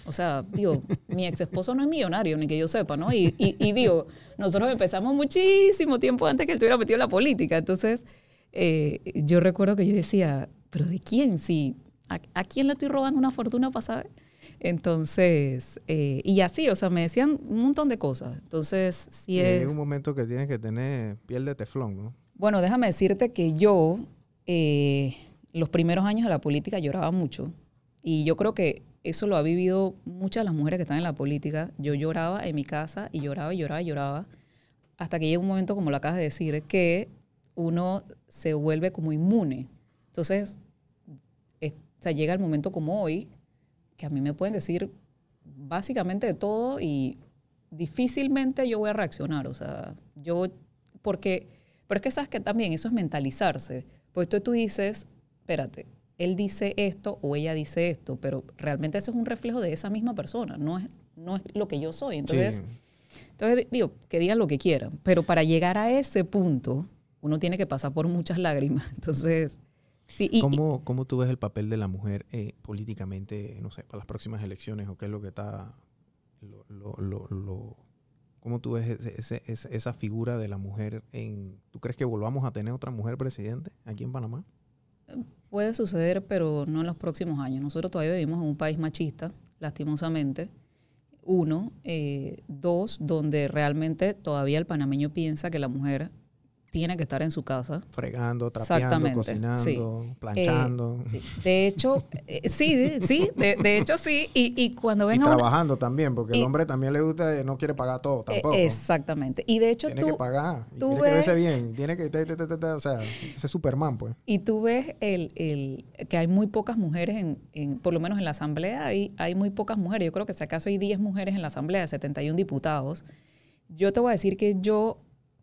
O sea, digo, <laughs> mi ex esposo no es millonario, ni que yo sepa, ¿no? Y, y, digo, nosotros empezamos muchísimo tiempo antes que él tuviera metido en la política. Entonces, eh, yo recuerdo que yo decía, ¿pero de quién? Si, ¿a, ¿A quién le estoy robando una fortuna para saber? Entonces, eh, y así, o sea, me decían un montón de cosas. Entonces, si es... Hay un momento que tienes que tener piel de teflón, ¿no? Bueno, déjame decirte que yo, eh, los primeros años de la política lloraba mucho. Y yo creo que eso lo ha vivido muchas las mujeres que están en la política. Yo lloraba en mi casa y lloraba y lloraba y lloraba. Hasta que llega un momento, como lo acabas de decir, que uno se vuelve como inmune. Entonces, o sea, llega el momento como hoy, que a mí me pueden decir básicamente de todo y difícilmente yo voy a reaccionar. O sea, yo, porque, pero es que sabes que también eso es mentalizarse. Pues tú, dices, espérate, él dice esto o ella dice esto, pero realmente eso es un reflejo de esa misma persona, no es, no es lo que yo soy. Entonces, entonces, digo, que digan lo que quieran, pero para llegar a ese punto, uno tiene que pasar por muchas lágrimas. <laughs> Entonces, ¿Cómo, tú ves el papel de la mujer eh, políticamente, no sé, para las próximas elecciones o qué es lo que está... Lo, ¿Cómo tú ves esa figura de la mujer en... ¿Tú crees que volvamos a tener otra mujer presidente aquí en Panamá? Puede suceder, pero no en los próximos años. Nosotros todavía vivimos en un país machista, lastimosamente. Uno, eh, dos, donde realmente todavía el panameño piensa que la mujer tiene que estar en su casa. Fregando, trapeando, cocinando, planchando. Eh, de hecho, eh, sí, sí, de, hecho sí. Y, y cuando ven trabajando también, porque al el hombre también le gusta, eh, no quiere pagar todo tampoco. exactamente. Y de hecho tú... Tiene que pagar, tiene que verse bien, tiene que... o sea, ese Superman, pues. Y tú ves el, que hay muy pocas mujeres, en, por lo menos en la asamblea, hay, hay muy pocas mujeres. Yo creo que si acaso hay 10 mujeres en la asamblea, 71 diputados. Yo te voy a decir que yo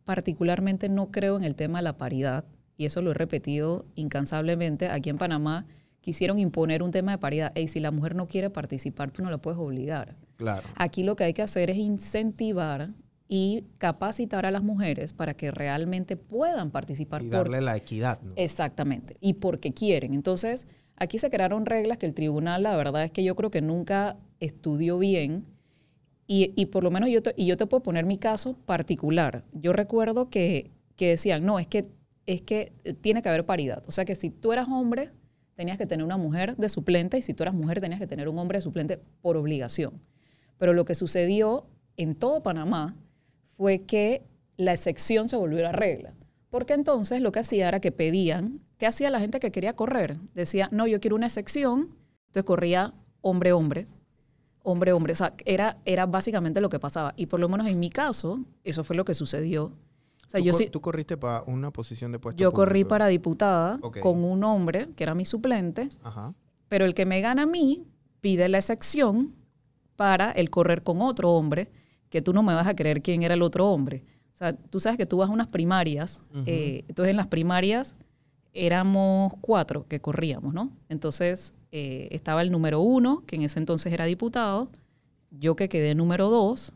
particularmente no creo en el tema de la paridad, y eso lo he repetido incansablemente aquí en Panamá, quisieron imponer un tema de paridad. Y si la mujer no quiere participar, tú no la puedes obligar. Claro. Aquí lo que hay que hacer es incentivar y capacitar a las mujeres para que realmente puedan participar. Y darle la equidad. ¿no? Exactamente. Y porque quieren. Entonces, aquí se crearon reglas que el tribunal, la verdad es que yo creo que nunca estudió bien y, por lo menos yo te, y yo te puedo poner mi caso particular. Yo recuerdo que, que decían, no, es que, es que eh, tiene que haber paridad. O sea que si tú eras hombre, tenías que tener una mujer de suplente y si tú eras mujer, tenías que tener un hombre de suplente por obligación. Pero lo que sucedió en todo Panamá fue que la excepción se volvió la regla. Porque entonces lo que hacía era que pedían, ¿qué hacía la gente que quería correr? Decía, no, yo quiero una excepción. Entonces corría hombre-hombre, hombre, hombre. O sea, era, era básicamente lo que pasaba. Y por lo menos en mi caso, eso fue lo que sucedió. O sea, ¿Tú, yo sí, ¿Tú corriste para una posición de puesto? Yo corrí para diputada con un hombre que era mi suplente, Ajá. pero el que me gana a mí pide la excepción para el correr con otro hombre, que tú no me vas a creer quién era el otro hombre. O sea, tú sabes que tú vas a unas primarias, eh, entonces en las primarias éramos cuatro que corríamos, ¿no? Entonces eh, estaba el número uno, que en ese entonces era diputado, yo que quedé número dos,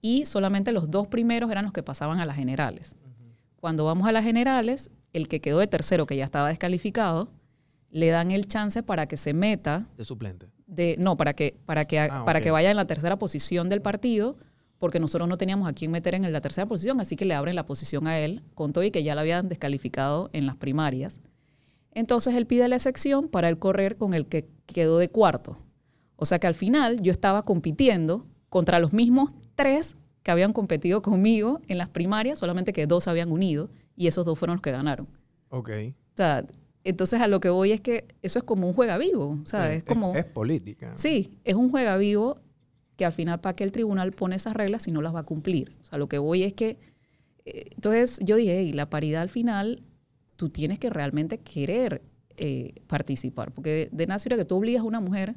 y solamente los dos primeros eran los que pasaban a las generales. Cuando vamos a las generales, el que quedó de tercero, que ya estaba descalificado, le dan el chance para que se meta. De suplente. no, para que, para, que, ah, para que vaya en la tercera posición del partido, porque nosotros no teníamos a quién meter en la tercera posición, así que le abren la posición a él, con todo y que ya lo habían descalificado en las primarias. Entonces él pide la excepción para el correr con el que quedó de cuarto. O sea que al final yo estaba compitiendo contra los mismos tres que habían competido conmigo en las primarias, solamente que dos se habían unido y esos dos fueron los que ganaron. Ok. O sea, entonces a lo que voy es que eso es como un juega vivo, sea, Es, como, es, política. Sí, es un juega vivo que al final para que el tribunal pone esas reglas si no las va a cumplir. O sea, lo que voy es que... Eh, entonces yo dije, y la paridad al final tú tienes que realmente querer eh, participar, porque de, de que tú obligas a una mujer.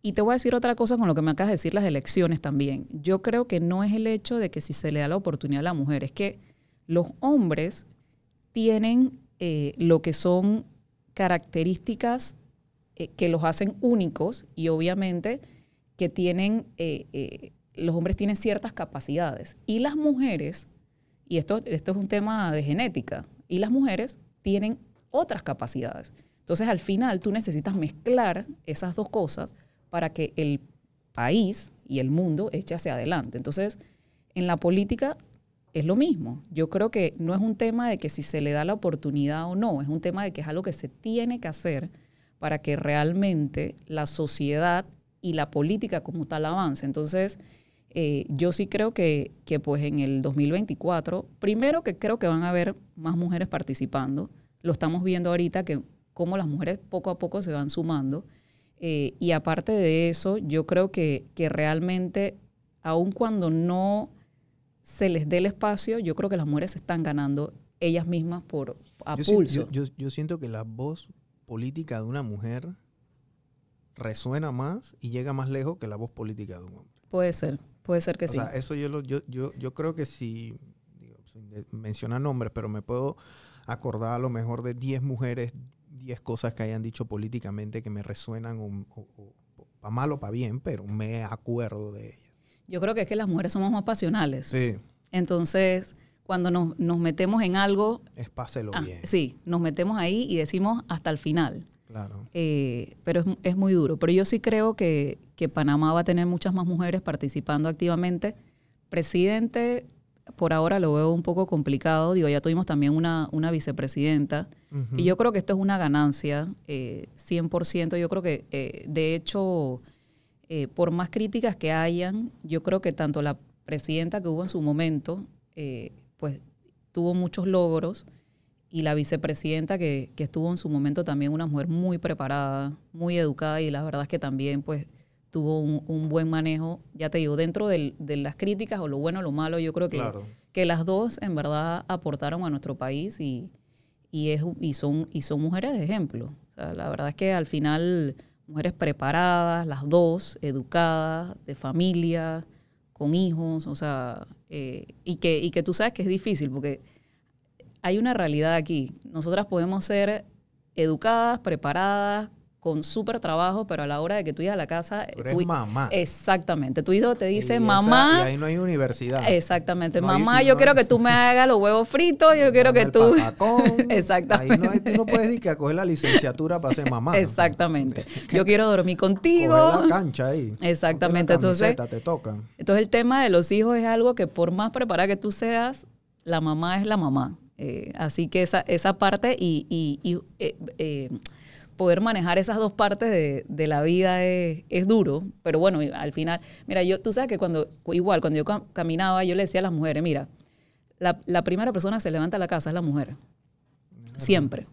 Y te voy a decir otra cosa con lo que me acabas de decir las elecciones también. Yo creo que no es el hecho de que si se le da la oportunidad a la mujer, es que los hombres tienen eh, lo que son características eh, que los hacen únicos y obviamente que tienen, los hombres tienen ciertas capacidades. Y las mujeres, y esto, esto es un tema de genética, y las mujeres tienen otras capacidades. Entonces, al final, tú necesitas mezclar esas dos cosas para que el país y el mundo eche hacia adelante. Entonces, en la política es lo mismo. Yo creo que no es un tema de que si se le da la oportunidad o no, es un tema de que es algo que se tiene que hacer para que realmente la sociedad y la política como tal avance. Entonces, eh, yo sí creo que, pues en el 2024, primero que creo que van a haber más mujeres participando, lo estamos viendo ahorita que cómo las mujeres poco a poco se van sumando, eh, y aparte de eso, yo creo que, que realmente, aun cuando no se les dé el espacio, yo creo que las mujeres están ganando ellas mismas por a pulso. yo siento que la voz política de una mujer resuena más y llega más lejos que la voz política de un hombre. Puede ser. Puede ser que sí. Sea, eso yo, yo, yo, creo que sí, pues, menciona nombres, pero me puedo acordar a lo mejor de 10 mujeres, 10 cosas que hayan dicho políticamente que me resuenan, o, para mal o para bien, pero me acuerdo de ellas. Yo creo que es que las mujeres somos más pasionales. Sí. Entonces, cuando nos, metemos en algo... Espáselo ah, bien. Sí, nos metemos ahí y decimos hasta el final. Claro. Eh, pero es, es, muy duro. Pero yo sí creo que, Panamá va a tener muchas más mujeres participando activamente. Presidente, por ahora lo veo un poco complicado. Digo, ya tuvimos también una, una vicepresidenta. Y yo creo que esto es una ganancia, 100%. Eh, yo creo que, eh, de hecho, por más críticas que hayan, yo creo que tanto la presidenta que hubo en su momento, pues tuvo muchos logros y la vicepresidenta que, estuvo en su momento también una mujer muy preparada, muy educada y la verdad es que también pues tuvo un, buen manejo, ya te digo, dentro de las críticas o lo bueno o lo malo, yo creo que, que las dos en verdad aportaron a nuestro país y, y, y, son, y son mujeres de ejemplo. la verdad es que al final mujeres preparadas, las dos, educadas, de familia, con hijos, o sea, eh, y, que, y que tú sabes que es difícil porque hay una realidad aquí. Nosotras podemos ser educadas, preparadas, con súper trabajo, pero a la hora de que tú llegas a la casa... Eh, tú eres mamá. Exactamente. Tu hijo te dice, mamá... Y ahí no hay universidad. Exactamente. mamá, yo quiero que tú me <laughs> hagas los huevos fritos, yo quiero que tú... <laughs> exactamente. Ahí no tú no puedes ir que a coger la licenciatura para ser mamá. Exactamente. <laughs> yo quiero dormir contigo. Coger la cancha ahí. Exactamente. La entonces, te toca. Entonces el tema de los hijos es algo que por más preparada que tú seas, la mamá es la mamá. Eh, así que esa, esa parte y, eh, eh, poder manejar esas dos partes de, la vida es, duro, pero bueno, al final, mira, yo, tú sabes que cuando, igual, cuando yo caminaba, yo le decía a las mujeres, mira, la, primera persona que se levanta a la casa es la mujer, siempre.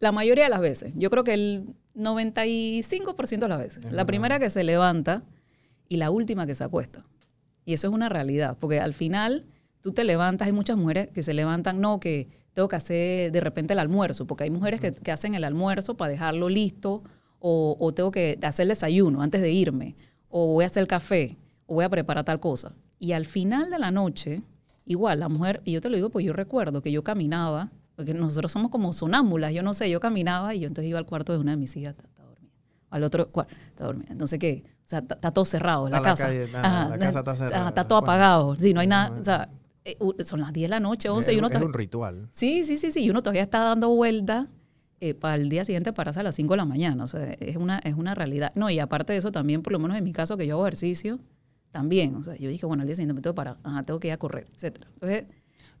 La mayoría de las veces, yo creo que el 95% de las veces, la primera que se levanta y la última que se acuesta. Y eso es una realidad, porque al final tú te levantas, hay muchas mujeres que se levantan, no, que tengo que hacer de repente el almuerzo, porque hay mujeres que, hacen el almuerzo para dejarlo listo, o, tengo que hacer el desayuno antes de irme, o voy a hacer el café, o voy a preparar tal cosa. Y al final de la noche, igual, la mujer, y yo te lo digo, pues yo recuerdo que yo caminaba, porque nosotros somos como sonámbulas, yo no sé, yo caminaba y yo entonces iba al cuarto de una de mis hijas, está, dormida, al otro cuarto, está dormida. Entonces, ¿qué? O sea, está todo cerrado, la, casa. la casa está cerrada. está todo apagado, sí, no hay nada, o sea, eh, son las 10 de la noche, 11 es, y uno... un ritual. Sí, sí, sí, sí, y uno todavía está dando vuelta eh, para el día siguiente pararse a las 5 de la mañana, o sea, es una, es una realidad. No, y aparte de eso también, por lo menos en mi caso, que yo hago ejercicio, también, o sea, yo dije, bueno, el día siguiente me tengo que tengo que ir a correr, etcétera. Entonces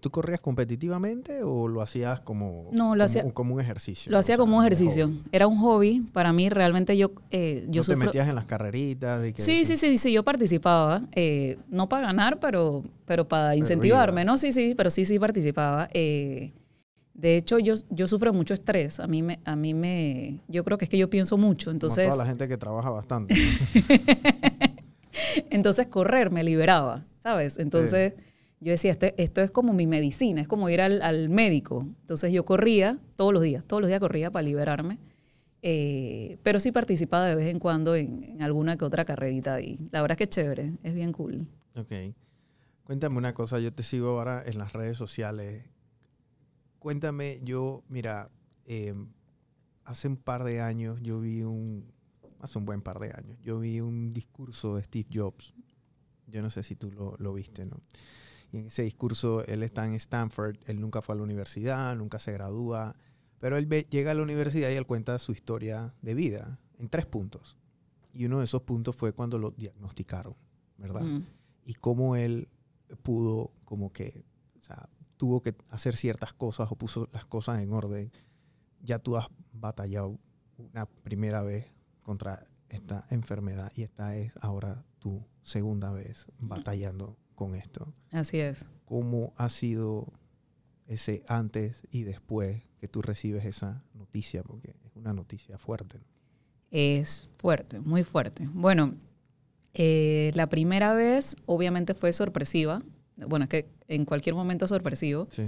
¿Tú corrías competitivamente o lo hacías como, un ejercicio? Lo hacía como un ejercicio. Era un hobby. Para mí, realmente yo. Eh, yo te metías en las carreritas? sí, sí, sí, sí, yo participaba. Eh, no para ganar, pero, pero para incentivarme, ¿no? Sí, sí, pero sí, sí participaba. Eh, de hecho, yo, yo sufro mucho estrés. A mí me, a mí me, yo creo que es que yo pienso mucho. Entonces, Como toda la gente que trabaja bastante. <laughs> entonces correr me liberaba, ¿sabes? Entonces, yo decía, este, esto es como mi medicina, es como ir al, al, médico. Entonces yo corría todos los días, todos los días corría para liberarme, eh, pero sí participaba de vez en cuando en, alguna que otra carrerita ahí. La verdad es que es chévere, es bien cool. Ok. Cuéntame una cosa, yo te sigo ahora en las redes sociales. Cuéntame, yo, mira, em, hace un par de años yo vi un, hace un buen par de años, yo vi un discurso de Steve Jobs. Yo no sé si tú lo, lo viste, ¿no? Y en ese discurso, él está en Stanford, él nunca fue a la universidad, nunca se gradúa, pero él llega a la universidad y él cuenta su historia de vida en tres puntos. Y uno de esos puntos fue cuando lo diagnosticaron, ¿verdad? Mm. Y cómo él pudo, como que, o sea, tuvo que hacer ciertas cosas o puso las cosas en orden. Ya tú has batallado una primera vez contra esta enfermedad y esta es ahora tu segunda vez batallando con esto. Así es. ¿Cómo ha sido ese antes y después que tú recibes esa noticia? Porque es una noticia fuerte. Es fuerte, muy fuerte. Bueno, eh, la primera vez obviamente fue sorpresiva. Bueno, es que en cualquier momento sorpresivo. Sí.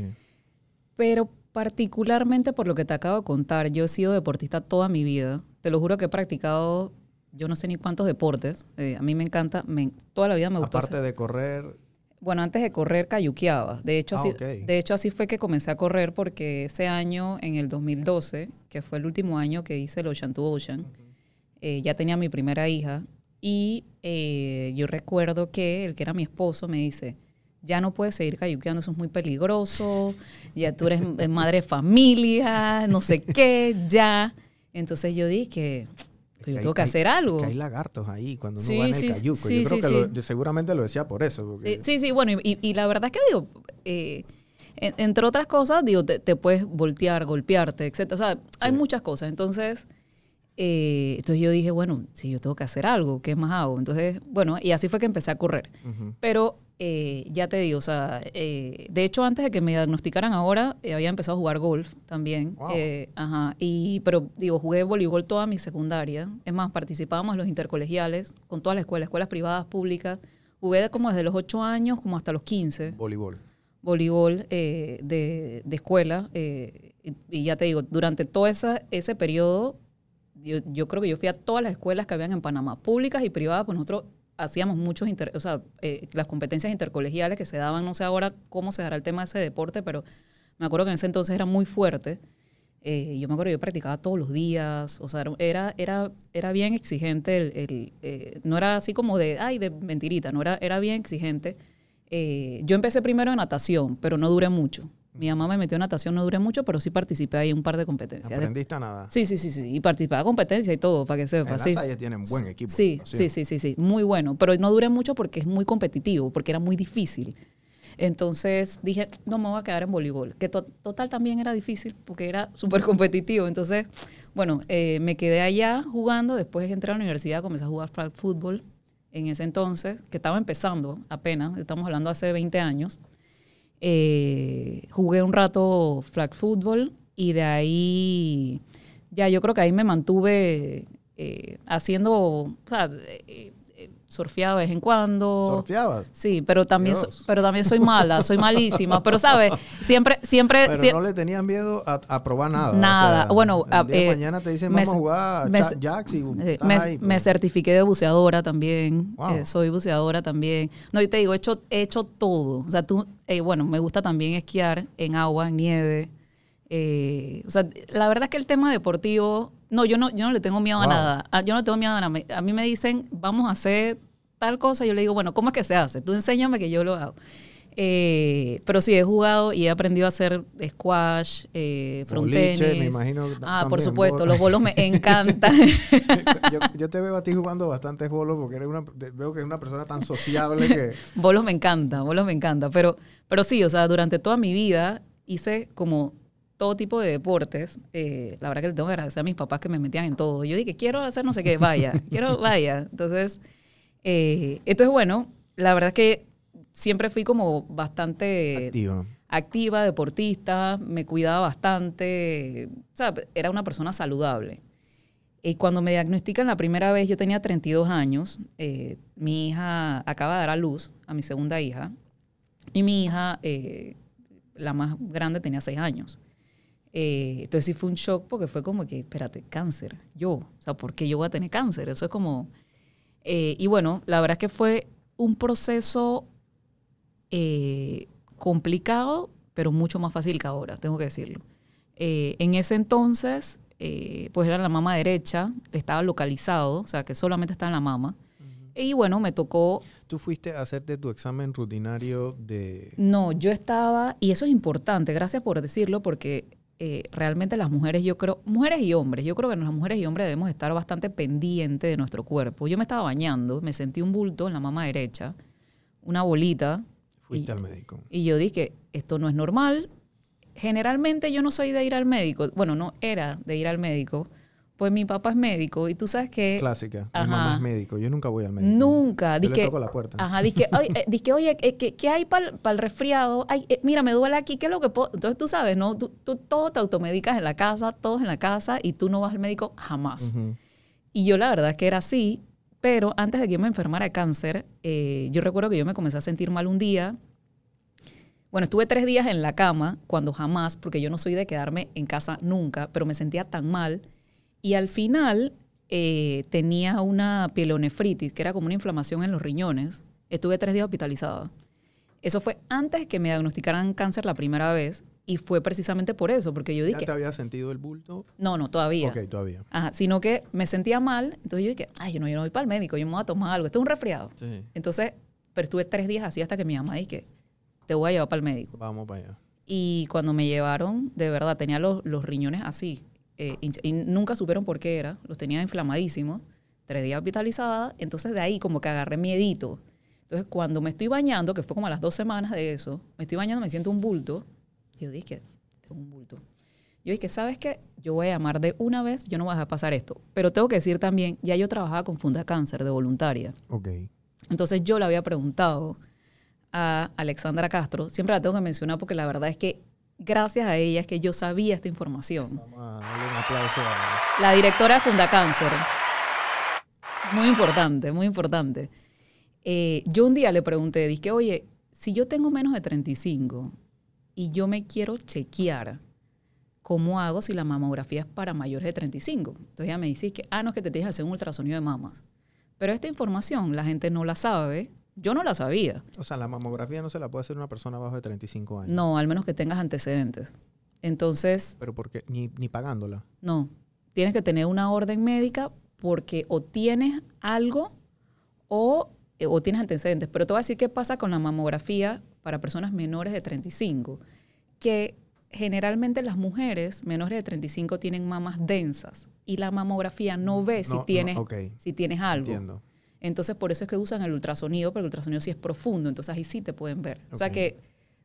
Pero particularmente por lo que te acabo de contar, yo he sido deportista toda mi vida. Te lo juro que he practicado yo no sé ni cuántos deportes. Eh, a mí me encanta, toda la vida me gustó. Aparte de correr. Bueno, antes de correr cayuqueaba. De hecho, ah, así, de hecho, así fue que comencé a correr porque ese año, en el 2012, que fue el último año que hice el Ocean to Ocean, eh, ya tenía mi primera hija y eh, yo recuerdo que el que era mi esposo me dice, ya no puedes seguir cayuqueando, eso es muy peligroso, ya tú eres madre de familia, no sé qué, ya. Entonces yo dije, yo tengo que hacer algo. Que hay lagartos ahí cuando uno va en el cayuco. yo creo que seguramente lo decía por eso. Sí, sí, bueno, y, la verdad es que digo, eh, entre otras cosas, digo, te, puedes voltear, golpearte, etc. O sea, hay muchas cosas. Entonces, eh, entonces yo dije, bueno, si yo tengo que hacer algo, ¿qué más hago? Entonces, bueno, y así fue que empecé a correr. Pero eh, ya te digo, o sea, eh, de hecho antes de que me diagnosticaran ahora, eh, había empezado a jugar golf también. ajá, y, pero digo, jugué voleibol toda mi secundaria. Es más, participábamos en los intercolegiales con todas las escuelas, escuelas privadas, públicas. Jugué como desde los 8 años como hasta los 15. Voleibol. Voleibol de, escuela. Y, ya te digo, durante todo esa, ese periodo, yo, yo creo que yo fui a todas las escuelas que habían en Panamá, públicas y privadas, pues nosotros hacíamos muchos, o sea, eh, las competencias intercolegiales que se daban, no sé ahora cómo se dará el tema de ese deporte, pero me acuerdo que en ese entonces era muy fuerte. Eh, yo me acuerdo, yo practicaba todos los días, o sea, era, era, era bien exigente, eh, no era así como de, ay, de mentirita, no era, era bien exigente. yo empecé primero en natación, pero no duré mucho. Mi mamá me metió en natación, no duré mucho, pero sí participé ahí en un par de competencias. ¿Aprendiste nada? Sí, sí, sí, sí. Y participaba competencia y todo, para que sepa. En sí. tienen buen equipo. Sí, sí, sí, sí, sí. Muy bueno. Pero no duré mucho porque es muy competitivo, porque era muy difícil. Entonces dije, no me voy a quedar en voleibol, que total también era difícil porque era súper competitivo. Entonces, bueno, eh, me quedé allá jugando, después entré a la universidad, comencé a jugar fútbol en ese entonces, que estaba empezando apenas, estamos hablando hace 20 años. Eh, jugué un rato flag football y de ahí, ya yo creo que ahí me mantuve eh, haciendo, eh, surfeaba de vez en cuando. ¿Surfeabas? Sí, pero también, pero también soy mala, soy malísima. Pero, ¿sabes? Siempre, siempre... Pero no le tenían miedo a, probar nada. Nada. bueno... Eh, mañana te dicen, vamos a jugar me, jacks eh, me, pues". certifiqué de buceadora también. Eh, soy buceadora también. No, y te digo, he hecho, he hecho todo. O sea, tú... bueno, me gusta también esquiar en agua, en nieve. o sea, la verdad es que el tema deportivo no, yo no, yo no le tengo miedo a nada. Ah, yo no tengo miedo a nada. A mí me dicen, vamos a hacer tal cosa, yo le digo, bueno, ¿cómo es que se hace? Tú enséñame que yo lo hago. Eh, pero sí, he jugado y he aprendido a hacer squash, eh, frontenis. me imagino. Ah, por supuesto, los bolos me <laughs> encantan. <laughs> yo, te veo a ti jugando bastantes bolos porque eres una, veo que eres una persona tan sociable que... <laughs> bolos me encanta, bolos me encanta. Pero, pero sí, o sea, durante toda mi vida hice como todo tipo de deportes. Eh, la verdad que le tengo que agradecer a mis papás que me metían en todo. Yo dije, quiero hacer no sé qué, vaya, quiero, vaya. Entonces... Eh, es bueno, la verdad es que siempre fui como bastante activa. deportista, me cuidaba bastante, o sea, era una persona saludable. Y cuando me diagnostican la primera vez, yo tenía 32 años, eh, mi hija acaba de dar a luz a mi segunda hija, y mi hija, eh, la más grande, tenía 6 años. Eh, entonces sí fue un shock porque fue como que, espérate, cáncer, yo, o sea, ¿por qué yo voy a tener cáncer? Eso es como... Eh, y bueno, la verdad es que fue un proceso eh, complicado, pero mucho más fácil que ahora, tengo que decirlo. Eh, en ese entonces, pues era la mama derecha, estaba localizado, o sea que solamente estaba en la mama. Y bueno, me tocó... ¿Tú fuiste a hacerte tu examen rutinario de...? No, yo estaba, y eso es importante, gracias por decirlo, porque eh, realmente las mujeres, yo creo, mujeres y hombres, yo creo que las mujeres y hombres debemos estar bastante pendientes de nuestro cuerpo. Yo me estaba bañando, me sentí un bulto en la mama derecha, una bolita. Fuiste al médico. Y yo dije, esto no es normal. Generalmente yo no soy de ir al médico, bueno, no era de ir al médico pues mi papá es médico y tú sabes que... Clásica. Mi mamá es médico. Yo nunca voy al médico. Nunca. Yo toco la puerta. Ajá. Dice que, <laughs> oye, eh, eh, ¿qué, hay para el resfriado? Ay, eh, mira, me duele aquí. ¿Qué es lo que puedo? Entonces tú sabes, ¿no? Tú, tú te automedicas en la casa, todos en la casa y tú no vas al médico jamás. Y yo la verdad es que era así, pero antes de que yo me enfermara de cáncer, yo recuerdo que yo me comencé a sentir mal un día. Bueno, estuve tres días en la cama cuando jamás, porque yo no soy de quedarme en casa nunca, pero me sentía tan mal y al final eh, tenía una pielonefritis, que era como una inflamación en los riñones. Estuve tres días hospitalizada. Eso fue antes que me diagnosticaran cáncer la primera vez y fue precisamente por eso, porque yo dije... ¿Ya te había sentido el bulto? No, no, todavía. Ok, todavía. Ajá, sino que me sentía mal, entonces yo dije, ay, yo no, yo no voy para el médico, yo me voy a tomar algo, esto es un resfriado. Sí. Entonces, pero estuve tres días así hasta que mi mamá dije, te voy a llevar para el médico. Vamos para allá. Y cuando me llevaron, de verdad, tenía los, los riñones así, eh, y nunca supieron por qué era, los tenía inflamadísimos, tres días hospitalizada, entonces de ahí como que agarré miedito. Entonces cuando me estoy bañando, que fue como a las dos semanas de eso, me estoy bañando, me siento un bulto, yo dije, tengo un bulto. Yo dije, ¿sabes qué? Yo voy a llamar de una vez, yo no voy a pasar esto. Pero tengo que decir también, ya yo trabajaba con Funda Cáncer de voluntaria. Ok. Entonces yo le había preguntado a Alexandra Castro, siempre la tengo que mencionar porque la verdad es que gracias a ella es que yo sabía esta información. un aplauso La directora de Cáncer. Muy importante, muy importante. Eh, yo un día le pregunté, dije, oye, si yo tengo menos de 35 y yo me quiero chequear, ¿cómo hago si la mamografía es para mayores de 35? Entonces ella me dice que, ah, no, es que te tienes que hacer un ultrasonido de mamas. Pero esta información la gente no la sabe yo no la sabía. O sea, la mamografía no se la puede hacer una persona bajo de 35 años. No, al menos que tengas antecedentes. Entonces... Pero porque ni, ni pagándola. No, tienes que tener una orden médica porque o tienes algo eh, o, tienes antecedentes. Pero te voy a decir qué pasa con la mamografía para personas menores de 35, que generalmente las mujeres menores de 35 tienen mamas densas y la mamografía no ve si, tienes, si tienes algo. Entiendo. Entonces, por eso es que usan el ultrasonido, porque el ultrasonido sí es profundo, entonces ahí sí te pueden ver. O sea que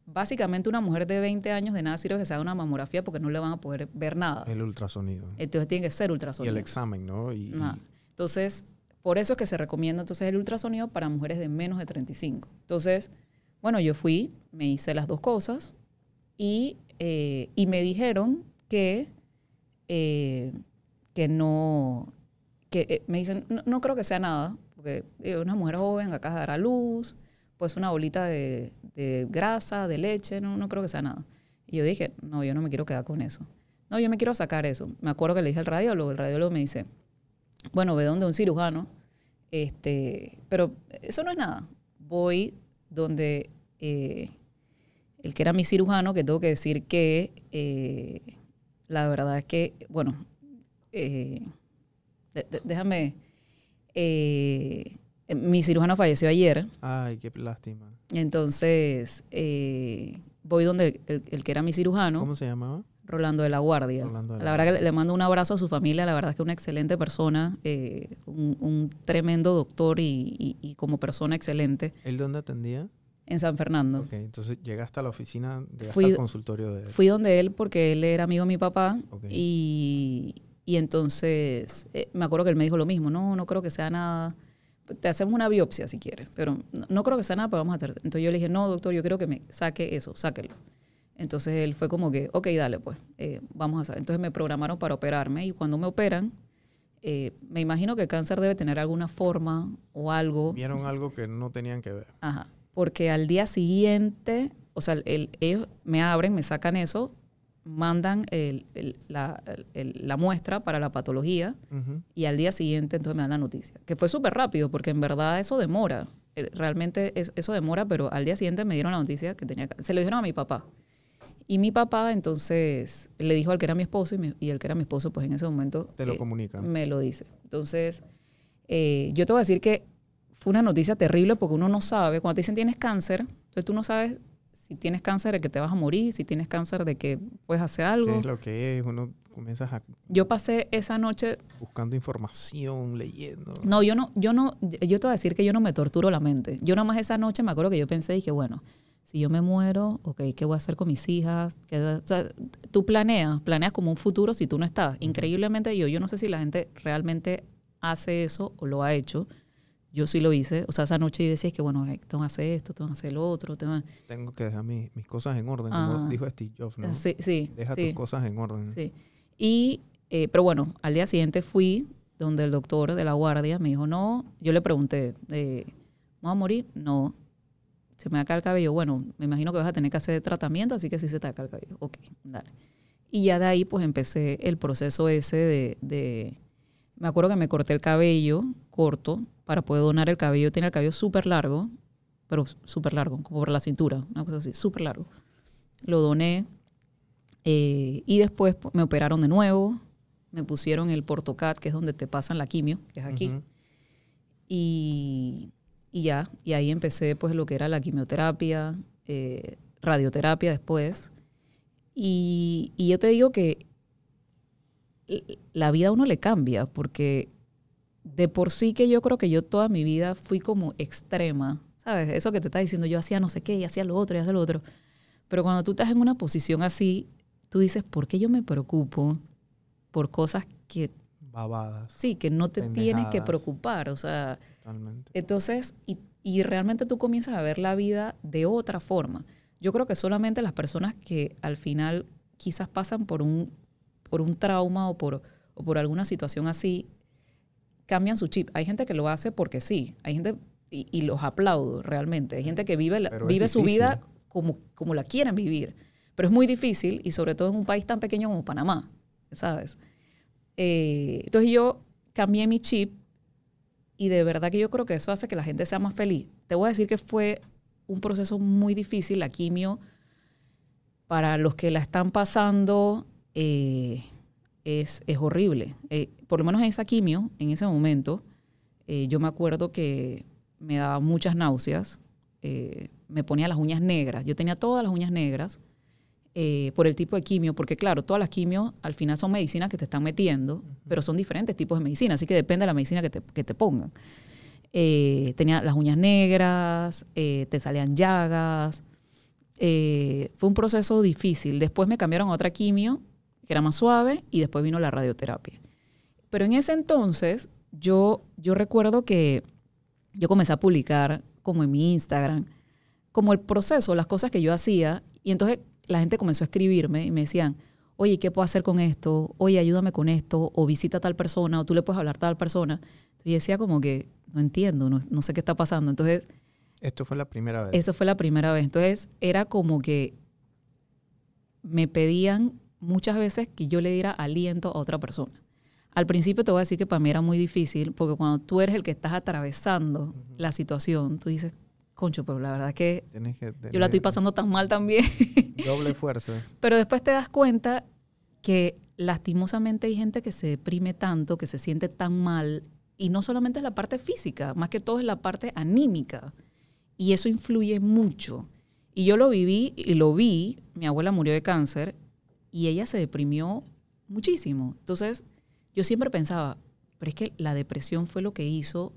básicamente una mujer de 20 años de nada sirve que se haga una mamografía porque no le van a poder ver nada. El ultrasonido. Entonces tiene que ser ultrasonido. Y el examen, ¿no? Entonces, por eso es que se recomienda entonces el ultrasonido para mujeres de menos de 35. Entonces, bueno, yo fui, me hice las dos cosas y, eh, me dijeron que, eh, que no, que eh, me dicen, no, no creo que sea nada, porque eh, una mujer joven acá a luz, pues una bolita de, grasa, de leche, no, no creo que sea nada. Y yo dije, no, yo no me quiero quedar con eso. No, yo me quiero sacar eso. Me acuerdo que le dije al radiólogo, el radiólogo me dice, bueno, ve donde un cirujano, este, pero eso no es nada. Voy donde eh, el que era mi cirujano, que tengo que decir que eh, la verdad es que, bueno, déjame eh, mi cirujano falleció ayer. Ay, qué lástima. Entonces, eh, voy donde el, que era mi cirujano. ¿Cómo se llamaba? Rolando de la Guardia. la, verdad que le mando un abrazo a su familia, la verdad es que es una excelente persona, eh, un, tremendo doctor y, como persona excelente. ¿Él dónde atendía? En San Fernando. entonces llegaste a la oficina, llegaste consultorio de él. Fui donde él porque él era amigo de mi papá y, y entonces eh, me acuerdo que él me dijo lo mismo, no, no creo que sea nada. Te hacemos una biopsia si quieres, pero no, creo que sea nada, pero vamos a hacer. Entonces yo le dije, no, doctor, yo creo que me saque eso, sáquelo. Entonces él fue como que, ok, dale, pues, eh, vamos a hacer. Entonces me programaron para operarme y cuando me operan, eh, me imagino que el cáncer debe tener alguna forma o algo. Vieron algo que no tenían que ver. Ajá. Porque al día siguiente, o sea, el, ellos me abren, me sacan eso mandan la, muestra para la patología y al día siguiente entonces me dan la noticia. Que fue súper rápido porque en verdad eso demora. Eh, realmente eso demora, pero al día siguiente me dieron la noticia que tenía Se lo dijeron a mi papá. Y mi papá entonces le dijo al que era mi esposo y, el que era mi esposo pues en ese momento... Te lo eh, comunica. Me lo dice. Entonces, eh, yo te voy a decir que fue una noticia terrible porque uno no sabe, cuando te dicen tienes cáncer, entonces tú no sabes si tienes cáncer de que te vas a morir, si tienes cáncer de que puedes hacer algo. ¿Qué es lo que es? Uno comienza a... Yo pasé esa noche... Buscando información, leyendo. No, yo no, yo no, yo te voy a decir que yo no me torturo la mente. Yo nada más esa noche me acuerdo que yo pensé, y dije, bueno, si yo me muero, ok, ¿qué voy a hacer con mis hijas? O tú planeas, planeas como un futuro si tú no estás. Increíblemente yo, yo no sé si la gente realmente hace eso o lo ha hecho, yo sí lo hice. O sea, esa noche yo decía es que, bueno, eh, tengo que hacer esto, tengo que hacer el otro. Tengo, tengo que dejar mis cosas en orden, como ah. dijo Steve Jobs, ¿no? Sí, sí. Deja tus cosas en orden. Sí. Y, eh, pero bueno, al día siguiente fui donde el doctor de la guardia me dijo, no. Yo le pregunté, eh, ¿vamos a morir? No. Se me va el cabello. Bueno, me imagino que vas a tener que hacer tratamiento, así que sí se te va el cabello. Ok, dale. Y ya de ahí, pues empecé el proceso ese de me acuerdo que me corté el cabello corto para poder donar el cabello. tenía el cabello súper largo, pero súper largo, como por la cintura, una cosa así, súper largo. Lo doné eh, y después me operaron de nuevo. Me pusieron el portocat, que es donde te pasan la quimio, que es aquí. y, y, ya, y ahí empecé pues lo que era la quimioterapia, eh, radioterapia después. Y, y yo te digo que la vida a uno le cambia, porque de por sí que yo creo que yo toda mi vida fui como extrema, ¿sabes? Eso que te está diciendo, yo hacía no sé qué, y hacía lo otro, y hacía lo otro. Pero cuando tú estás en una posición así, tú dices, ¿por qué yo me preocupo por cosas que... Babadas. Sí, que no te tienes que preocupar, o sea... Totalmente. Entonces, y realmente tú comienzas a ver la vida de otra forma. Yo creo que solamente las personas que al final quizás pasan por un por un trauma o por, por alguna situación así, cambian su chip. Hay gente que lo hace porque sí, hay gente, y, los aplaudo realmente, hay gente que vive, vive su vida como, como la quieren vivir, pero es muy difícil y sobre todo en un país tan pequeño como Panamá, ¿sabes? Eh, entonces yo cambié mi chip y de verdad que yo creo que eso hace que la gente sea más feliz. Te voy a decir que fue un proceso muy difícil la quimio para los que la están pasando eh, es, es, horrible. Eh, por lo menos en esa quimio, en ese momento, eh, yo me acuerdo que me daba muchas náuseas, me ponía las uñas negras, yo tenía todas las uñas negras por el tipo de quimio, porque claro, todas las quimios al final son medicinas que te están metiendo, pero son diferentes tipos de medicina, así que depende de la medicina que te, que pongan. tenía las uñas negras, te salían llagas, fue un proceso difícil. Después me cambiaron a otra quimio era más suave, y después vino la radioterapia. Pero en ese entonces, yo, yo recuerdo que yo comencé a publicar, como en mi Instagram, como el proceso, las cosas que yo hacía, y entonces la gente comenzó a escribirme y me decían, oye, ¿qué puedo hacer con esto? Oye, ayúdame con esto, o visita a tal persona, o tú le puedes hablar a tal persona. Y decía como que, no entiendo, no, no, sé qué está pasando. Entonces... Esto fue la primera vez. Eso fue la primera vez. Entonces era como que me pedían muchas veces que yo le diera aliento a otra persona. Al principio te voy a decir que para mí era muy difícil, porque cuando tú eres el que estás atravesando la situación, tú dices, concho, pero la verdad que, yo la estoy pasando tan mal también. <laughs> Doble fuerza. pero después te das cuenta que lastimosamente hay gente que se deprime tanto, que se siente tan mal, y no solamente es la parte física, más que todo es la parte anímica. Y eso influye mucho. Y yo lo viví y lo vi, mi abuela murió de cáncer, y ella se deprimió muchísimo. Entonces, yo siempre pensaba, pero es que la depresión fue lo que hizo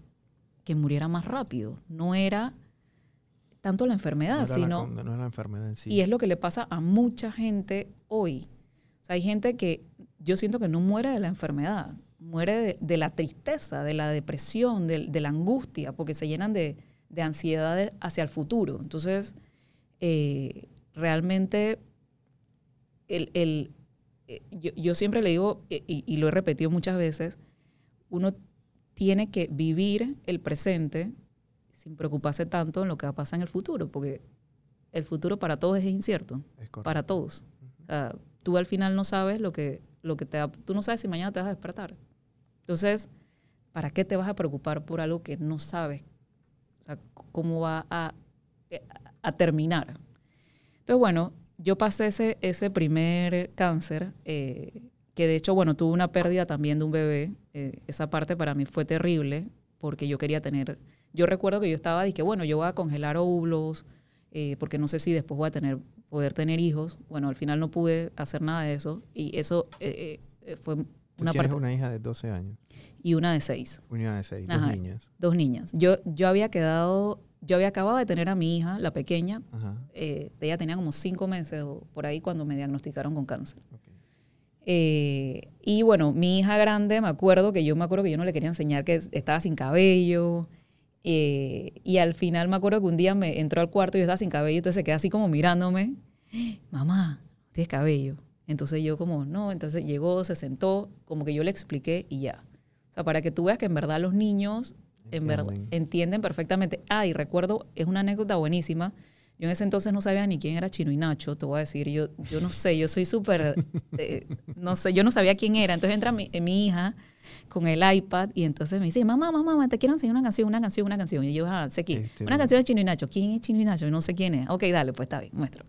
que muriera más rápido. No era tanto la enfermedad, sino... La, no la enfermedad en sí. Y es lo que le pasa a mucha gente hoy. O sea, hay gente que yo siento que no muere de la enfermedad, muere de, la tristeza, de la depresión, de, la angustia, porque se llenan de, ansiedades hacia el futuro. Entonces, eh, realmente el, eh, yo, siempre le digo, eh, y, lo he repetido muchas veces, uno tiene que vivir el presente sin preocuparse tanto en lo que va a pasar en el futuro, porque el futuro para todos es incierto, para todos. tú al final no sabes lo que, lo que te tú no sabes si mañana te vas a despertar. Entonces, ¿para qué te vas a preocupar por algo que no sabes cómo va a, eh, a terminar? Entonces, bueno, yo pasé ese, ese primer cáncer, eh, que de hecho, bueno, tuve una pérdida también de un bebé. Eh, esa parte para mí fue terrible porque yo quería tener, yo recuerdo que yo estaba, dije, bueno, yo voy a congelar óvulos eh, porque no sé si después voy a tener, poder tener hijos. Bueno, al final no pude hacer nada de eso y eso fue una ¿Tú parte. una hija de 12 años. Y una de 6. Una de 6, dos niñas. Dos niñas. Yo, yo había quedado yo había acabado de tener a mi hija, la pequeña. Eh, ella tenía como cinco meses o por ahí cuando me diagnosticaron con cáncer. Eh, y bueno, mi hija grande, me acuerdo que yo me acuerdo que yo no le quería enseñar que estaba sin cabello. Eh, y al final me acuerdo que un día me entró al cuarto y yo estaba sin cabello, entonces se queda así como mirándome. Mamá, tienes cabello. Entonces yo como, no, entonces llegó, se sentó, como que yo le expliqué y ya. O sea, para que tú veas que en verdad los niños en verdad, entienden perfectamente. Ah, y recuerdo, es una anécdota buenísima. Yo en ese entonces no sabía ni quién era Chino y Nacho, te voy a decir. Yo, yo no sé, yo soy súper. Eh, no sé, yo no sabía quién era. Entonces entra eh, mi, hija con el iPad y entonces me dice: Mamá, mamá, mamá, te quiero enseñar una canción, una canción, una canción. Y yo, ah, sé quién. una canción de Chino y Nacho. ¿Quién es Chino y Nacho? No sé quién es. Ok, dale, pues está bien, muestro.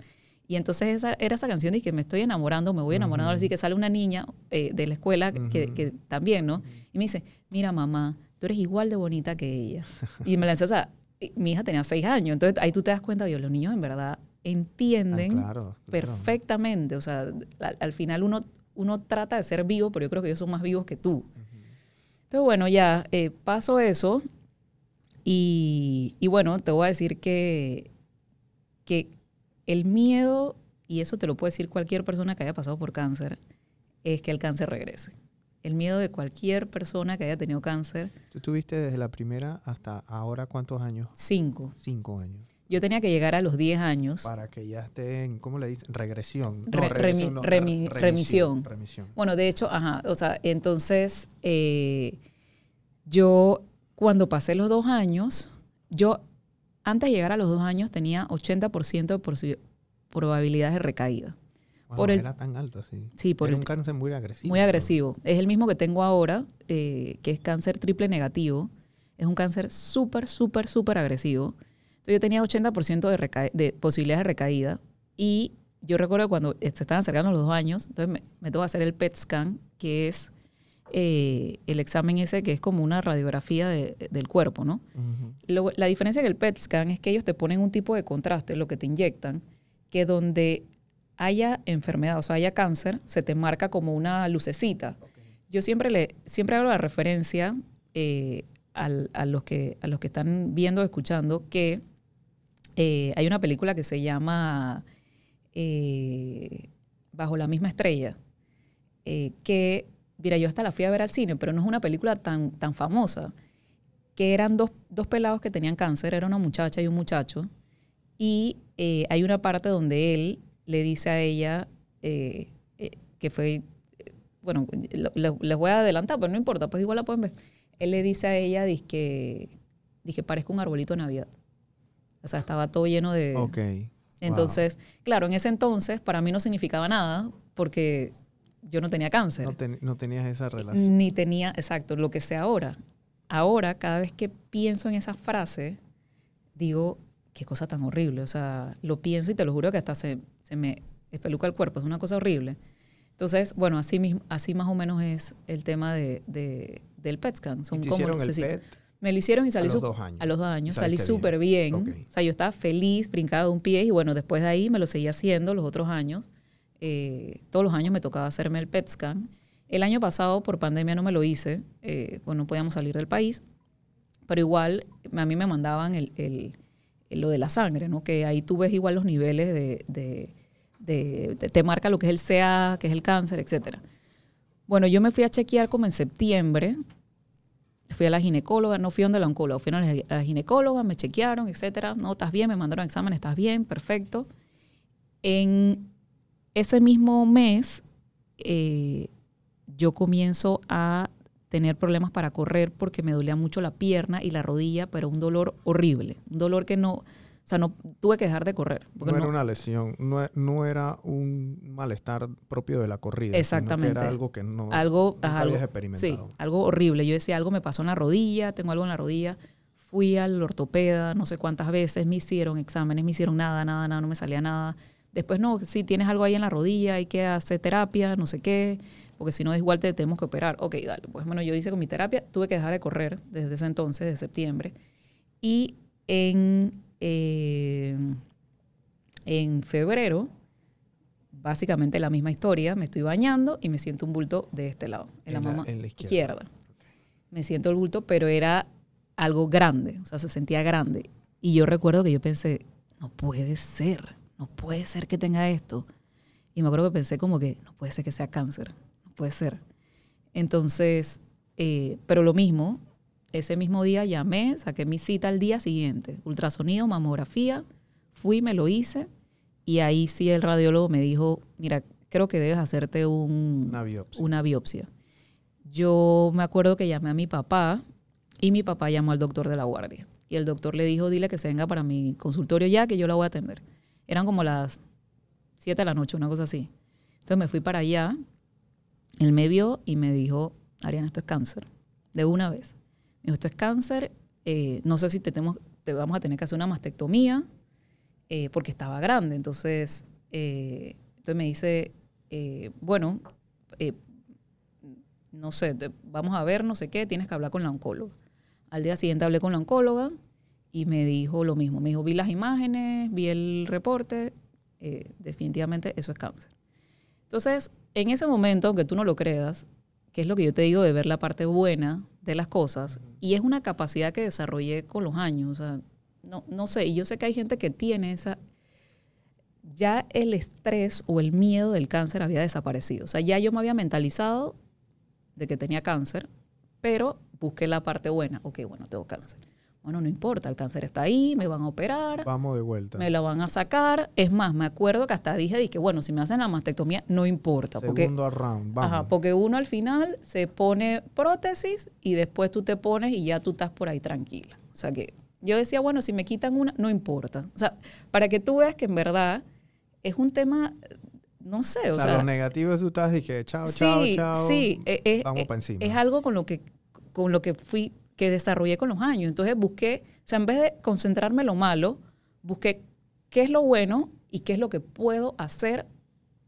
Y entonces esa, era esa canción y que me estoy enamorando, me voy enamorando. Así que sale una niña eh, de la escuela que, también, ¿no? Y me dice: Mira, mamá tú eres igual de bonita que ella. Y me lancé, o sea, eh, mi hija tenía seis años, entonces ahí tú te das cuenta, yo, los niños en verdad entienden ah, perfectamente, o sea, al, final uno, uno trata de ser vivo, pero yo creo que ellos son más vivos que tú. Entonces, bueno, ya eh, paso eso y, y, bueno, te voy a decir que, que el miedo, y eso te lo puede decir cualquier persona que haya pasado por cáncer, es que el cáncer regrese el miedo de cualquier persona que haya tenido cáncer. ¿Tú tuviste desde la primera hasta ahora cuántos años? Cinco. Cinco años. Yo tenía que llegar a los 10 años. Para que ya esté en, ¿cómo le dicen? Regresión. remisión. Bueno, de hecho, ajá. O sea, entonces, eh, yo cuando pasé los dos años, yo antes de llegar a los dos años tenía 80% de probabilidad de recaída por era tan alto, sí. sí un cáncer muy agresivo. Muy agresivo. Es el mismo que tengo ahora, eh, que es cáncer triple negativo. Es un cáncer súper, súper, súper agresivo. Entonces yo tenía 80% de, de posibilidades de recaída y yo recuerdo cuando eh, se estaban acercando los dos años, entonces me, tocó hacer el PET scan, que es eh, el examen ese que es como una radiografía del cuerpo, ¿no? la diferencia del PET scan es que ellos te ponen un tipo de contraste, lo que te inyectan, que donde haya enfermedad, o sea, haya cáncer, se te marca como una lucecita. Yo siempre, le, siempre hago la referencia eh, a, los que, a los que están viendo o escuchando que eh, hay una película que se llama eh, Bajo la misma estrella, que, mira, yo hasta la fui a ver al cine, pero no es una película tan, tan famosa, que eran dos, dos pelados que tenían cáncer, era una muchacha y un muchacho, y hay una parte donde él le dice a ella eh, eh, que fue, eh, bueno, les voy a adelantar, pero no importa, pues igual la pueden ver. Él le dice a ella, dije que, parezco un arbolito de Navidad. O sea, estaba todo lleno de... Entonces, claro, en ese entonces para mí no significaba nada porque yo no tenía cáncer. No, tenías esa relación. Ni tenía, exacto, lo que sé ahora. Ahora, cada vez que pienso en esa frase, digo, qué cosa tan horrible. O sea, lo pienso y te lo juro que hasta hace se me espeluca el cuerpo, es una cosa horrible. Entonces, bueno, así, mismo, así más o menos es el tema del PET scan. Son hicieron Me lo hicieron y salí a los dos años. salí súper bien. O sea, yo estaba feliz, brincaba de un pie y bueno, después de ahí me lo seguía haciendo los otros años. Eh, todos los años me tocaba hacerme el PET scan. El año pasado por pandemia no me lo hice, eh, pues no podíamos salir del país, pero igual a mí me mandaban el eh, lo de la sangre, ¿no? Que ahí tú ves igual los niveles de, te marca lo que es el CA, que es el cáncer, etcétera. Bueno, yo me fui a chequear como en septiembre. Fui a la ginecóloga, no fui donde la oncóloga, fui a la ginecóloga, me chequearon, etcétera. No, estás bien, me mandaron examen, estás bien, perfecto. En ese mismo mes, eh, yo comienzo a tener problemas para correr porque me dolía mucho la pierna y la rodilla, pero un dolor horrible, un dolor que no, o sea, no tuve que dejar de correr. No, era una lesión, no, era un malestar propio de la corrida. Exactamente. era algo que no algo, algo, habías experimentado. Sí, algo horrible. Yo decía, algo me pasó en la rodilla, tengo algo en la rodilla. Fui al ortopeda no sé cuántas veces, me hicieron exámenes, me hicieron nada, nada, nada, no me salía nada. Después, no, si tienes algo ahí en la rodilla, hay que hacer terapia, no sé qué porque si no es igual te tenemos que operar. Ok, dale. Pues bueno, yo hice con mi terapia, tuve que dejar de correr desde ese entonces, de septiembre. Y en, eh, en febrero, básicamente la misma historia, me estoy bañando y me siento un bulto de este lado, en, la, mama en la izquierda. Me siento el bulto, pero era algo grande, o sea, se sentía grande. Y yo recuerdo que yo pensé, no puede ser, no puede ser que tenga esto. Y me acuerdo que pensé como que, no puede ser que sea cáncer puede ser. Entonces, eh, pero lo mismo, ese mismo día llamé, saqué mi cita al día siguiente, ultrasonido, mamografía, fui, me lo hice y ahí sí el radiólogo me dijo, mira, creo que debes hacerte un, una, biopsia. Yo me acuerdo que llamé a mi papá y mi papá llamó al doctor de la guardia y el doctor le dijo, dile que se venga para mi consultorio ya, que yo la voy a atender. Eran como las 7 de la noche, una cosa así. Entonces me fui para allá, él me vio y me dijo, Ariana, esto es cáncer, de una vez. Me dijo, esto es cáncer, eh, no sé si te, vamos a tener que hacer una mastectomía, eh, porque estaba grande. Entonces, eh, entonces me dice, bueno, no sé, vamos a ver, no sé qué, tienes que hablar con la oncóloga. Al día siguiente hablé con la oncóloga y me dijo lo mismo. Me dijo, vi las imágenes, vi el reporte, definitivamente eso es cáncer. Entonces, en ese momento, aunque tú no lo creas, que es lo que yo te digo de ver la parte buena de las cosas, y es una capacidad que desarrollé con los años. no, no sé, y yo sé que hay gente que tiene esa... Ya el estrés o el miedo del cáncer había desaparecido. O sea, ya yo me había mentalizado de que tenía cáncer, pero busqué la parte buena. Ok, bueno, tengo cáncer. Bueno, no importa, el cáncer está ahí, me van a operar. Vamos de vuelta. Me la van a sacar. Es más, me acuerdo que hasta dije, dije, bueno, si me hacen la mastectomía, no importa. Segundo porque, round, vamos. Ajá, porque uno al final se pone prótesis y después tú te pones y ya tú estás por ahí tranquila. O sea que yo decía, bueno, si me quitan una, no importa. O sea, para que tú veas que en verdad es un tema no sé, o, sea, los negativos negativo tú estás y chao, chao, chao. Sí, es, e, vamos e, para encima. Es algo con lo que con lo que fui que desarrollé con los años. Entonces busqué, o sea, en vez de concentrarme en lo malo, busqué qué es lo bueno y qué es lo que puedo hacer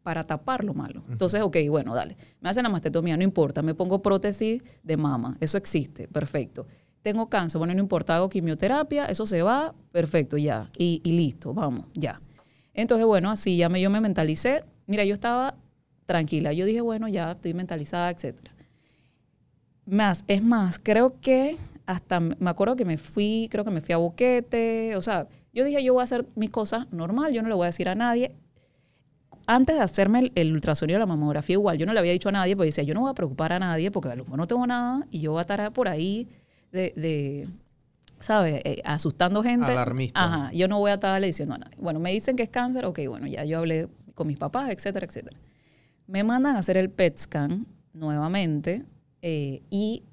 para tapar lo malo. Entonces, ok, bueno, dale, me hacen la no importa, me pongo prótesis de mama, eso existe, perfecto. Tengo cáncer, bueno, no importa, hago quimioterapia, eso se va, perfecto, ya, y, y listo, vamos, ya. Entonces, bueno, así ya me, yo me mentalicé, mira, yo estaba tranquila, yo dije, bueno, ya estoy mentalizada, etcétera. Más, es más, creo que hasta me acuerdo que me fui, creo que me fui a Boquete, o sea, yo dije, yo voy a hacer mis cosas normal, yo no le voy a decir a nadie. Antes de hacerme el, ultrasonido la mamografía, igual, yo no le había dicho a nadie, porque decía, yo no voy a preocupar a nadie, porque a lo mejor no tengo nada, y yo voy a estar por ahí de, de ¿sabes? Eh, asustando gente. Alarmista. Ajá, yo no voy a estarle diciendo a nadie. Bueno, me dicen que es cáncer, ok, bueno, ya yo hablé con mis papás, etcétera, etcétera. Me mandan a hacer el PET scan nuevamente, eh, y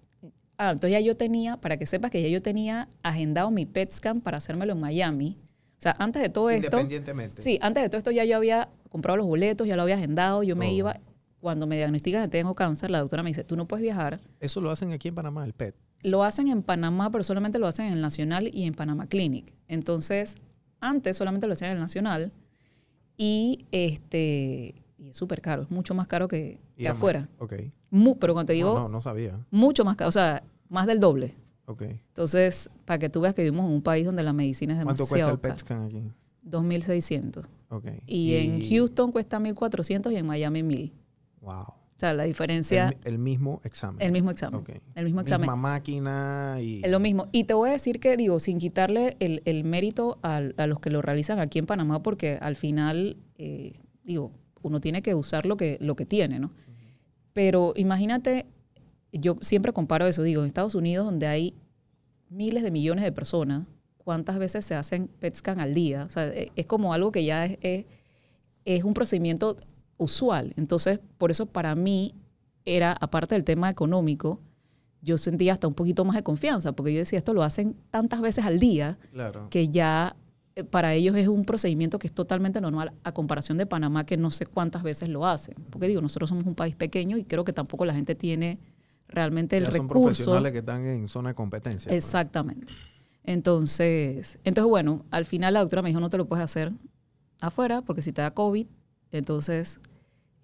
ah, entonces ya yo tenía, para que sepas que ya yo tenía agendado mi PET scan para hacérmelo en Miami. O sea, antes de todo esto. Independientemente. Sí, antes de todo esto ya yo había comprado los boletos, ya lo había agendado, yo me iba. Cuando me diagnostican que tengo cáncer, la doctora me dice, tú no puedes viajar. Eso lo hacen aquí en Panamá, el PET. Lo hacen en Panamá, pero solamente lo hacen en el Nacional y en Panamá Clinic. Entonces, antes solamente lo hacían en el Nacional y este y es súper caro, es mucho más caro que, que afuera. Ok. pero cuando te digo... No, no, sabía. Mucho más o sea, más del doble. Ok. Entonces, para que tú veas que vivimos en un país donde la medicina es demasiado ¿Cuánto cuesta el PET aquí? 2.600. Ok. Y, en Houston cuesta 1.400 y en Miami 1.000. Wow. O sea, la diferencia... El, mismo examen. El mismo examen. El mismo examen. Misma máquina y... Es lo mismo. Y te voy a decir que, digo, sin quitarle el, el mérito a, a, los que lo realizan aquí en Panamá, porque al final, eh, digo, uno tiene que usar lo que, lo que tiene, ¿no? Pero imagínate, yo siempre comparo eso, digo, en Estados Unidos donde hay miles de millones de personas, ¿cuántas veces se hacen PET al día? O sea, e, es como algo que ya es, es, un procedimiento usual. Entonces, por eso para mí era, aparte del tema económico, yo sentía hasta un poquito más de confianza, porque yo decía, esto lo hacen tantas veces al día que ya para ellos es un procedimiento que es totalmente normal a comparación de Panamá, que no sé cuántas veces lo hacen. Porque digo, nosotros somos un país pequeño y creo que tampoco la gente tiene realmente el ya Son profesionales que están en zona de competencia. Pues. Exactamente. Entonces, entonces, bueno, al final la doctora me dijo, no te lo puedes hacer afuera porque si te da COVID, entonces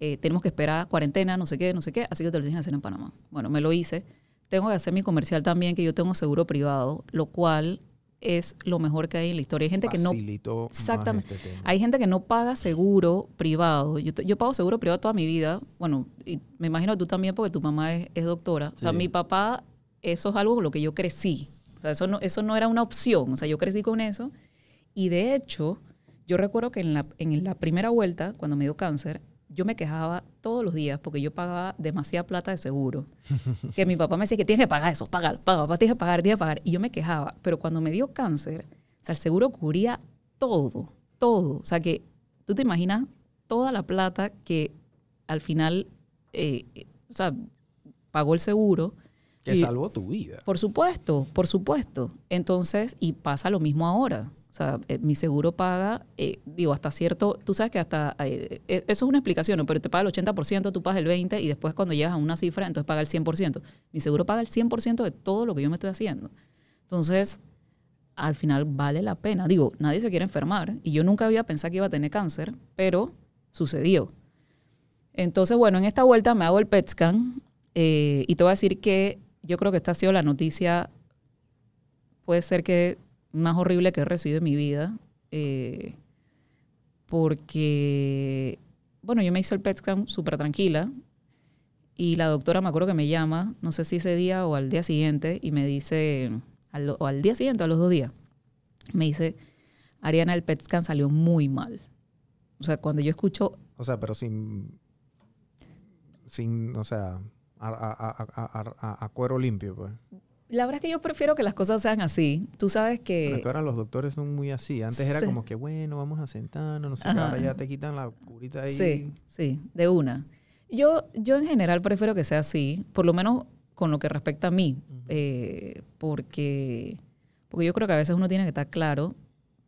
eh, tenemos que esperar cuarentena, no sé qué, no sé qué, así que te lo tienes que hacer en Panamá. Bueno, me lo hice. Tengo que hacer mi comercial también, que yo tengo seguro privado, lo cual es lo mejor que hay en la historia. Hay gente que no... Exactamente. Este hay gente que no paga seguro privado. Yo, pago seguro privado toda mi vida. Bueno, me imagino tú también porque tu mamá es, doctora. O sea, mi papá, eso es algo con lo que yo crecí. O sea, eso no, eso no era una opción. O sea, yo crecí con eso. Y de hecho, yo recuerdo que en la, en la primera vuelta, cuando me dio cáncer, yo me quejaba todos los días porque yo pagaba demasiada plata de seguro. <laughs> que mi papá me decía que tienes que pagar eso, pagar, pagar, papá, tienes que pagar, tienes que pagar. Y yo me quejaba. Pero cuando me dio cáncer, el seguro cubría todo, todo. O sea, que tú te imaginas toda la plata que al final, eh, o sea, pagó el seguro. Que salvó tu vida. Por supuesto, por supuesto. Entonces, y pasa lo mismo ahora. O sea, eh, mi seguro paga, eh, digo, hasta cierto, tú sabes que hasta, eh, eso es una explicación, pero te paga el 80%, tú pagas el 20% y después cuando llegas a una cifra, entonces paga el 100%. Mi seguro paga el 100% de todo lo que yo me estoy haciendo. Entonces, al final vale la pena. Digo, nadie se quiere enfermar y yo nunca había pensado que iba a tener cáncer, pero sucedió. Entonces, bueno, en esta vuelta me hago el PET scan y te voy a decir que yo creo que esta ha sido la noticia, puede ser que más horrible que he recibido en mi vida. Eh, porque, bueno, yo me hice el PET scan súper tranquila. Y la doctora me acuerdo que me llama, no sé si ese día o al día siguiente, y me dice, al, o al día siguiente, a los dos días, me dice, Ariana, el PET salió muy mal. O sea, cuando yo escucho... O sea, pero sin... Sin, o sea, a, a cuero limpio, pues la verdad es que yo prefiero que las cosas sean así. Tú sabes que... Porque ahora los doctores son muy así. Antes era como que, bueno, vamos a sentarnos, no sé, ahora ya te quitan la curita ahí. Sí, sí, de una. Yo, yo en general prefiero que sea así, por lo menos con lo que respecta a mí, eh, porque, porque yo creo que a veces uno tiene que estar claro,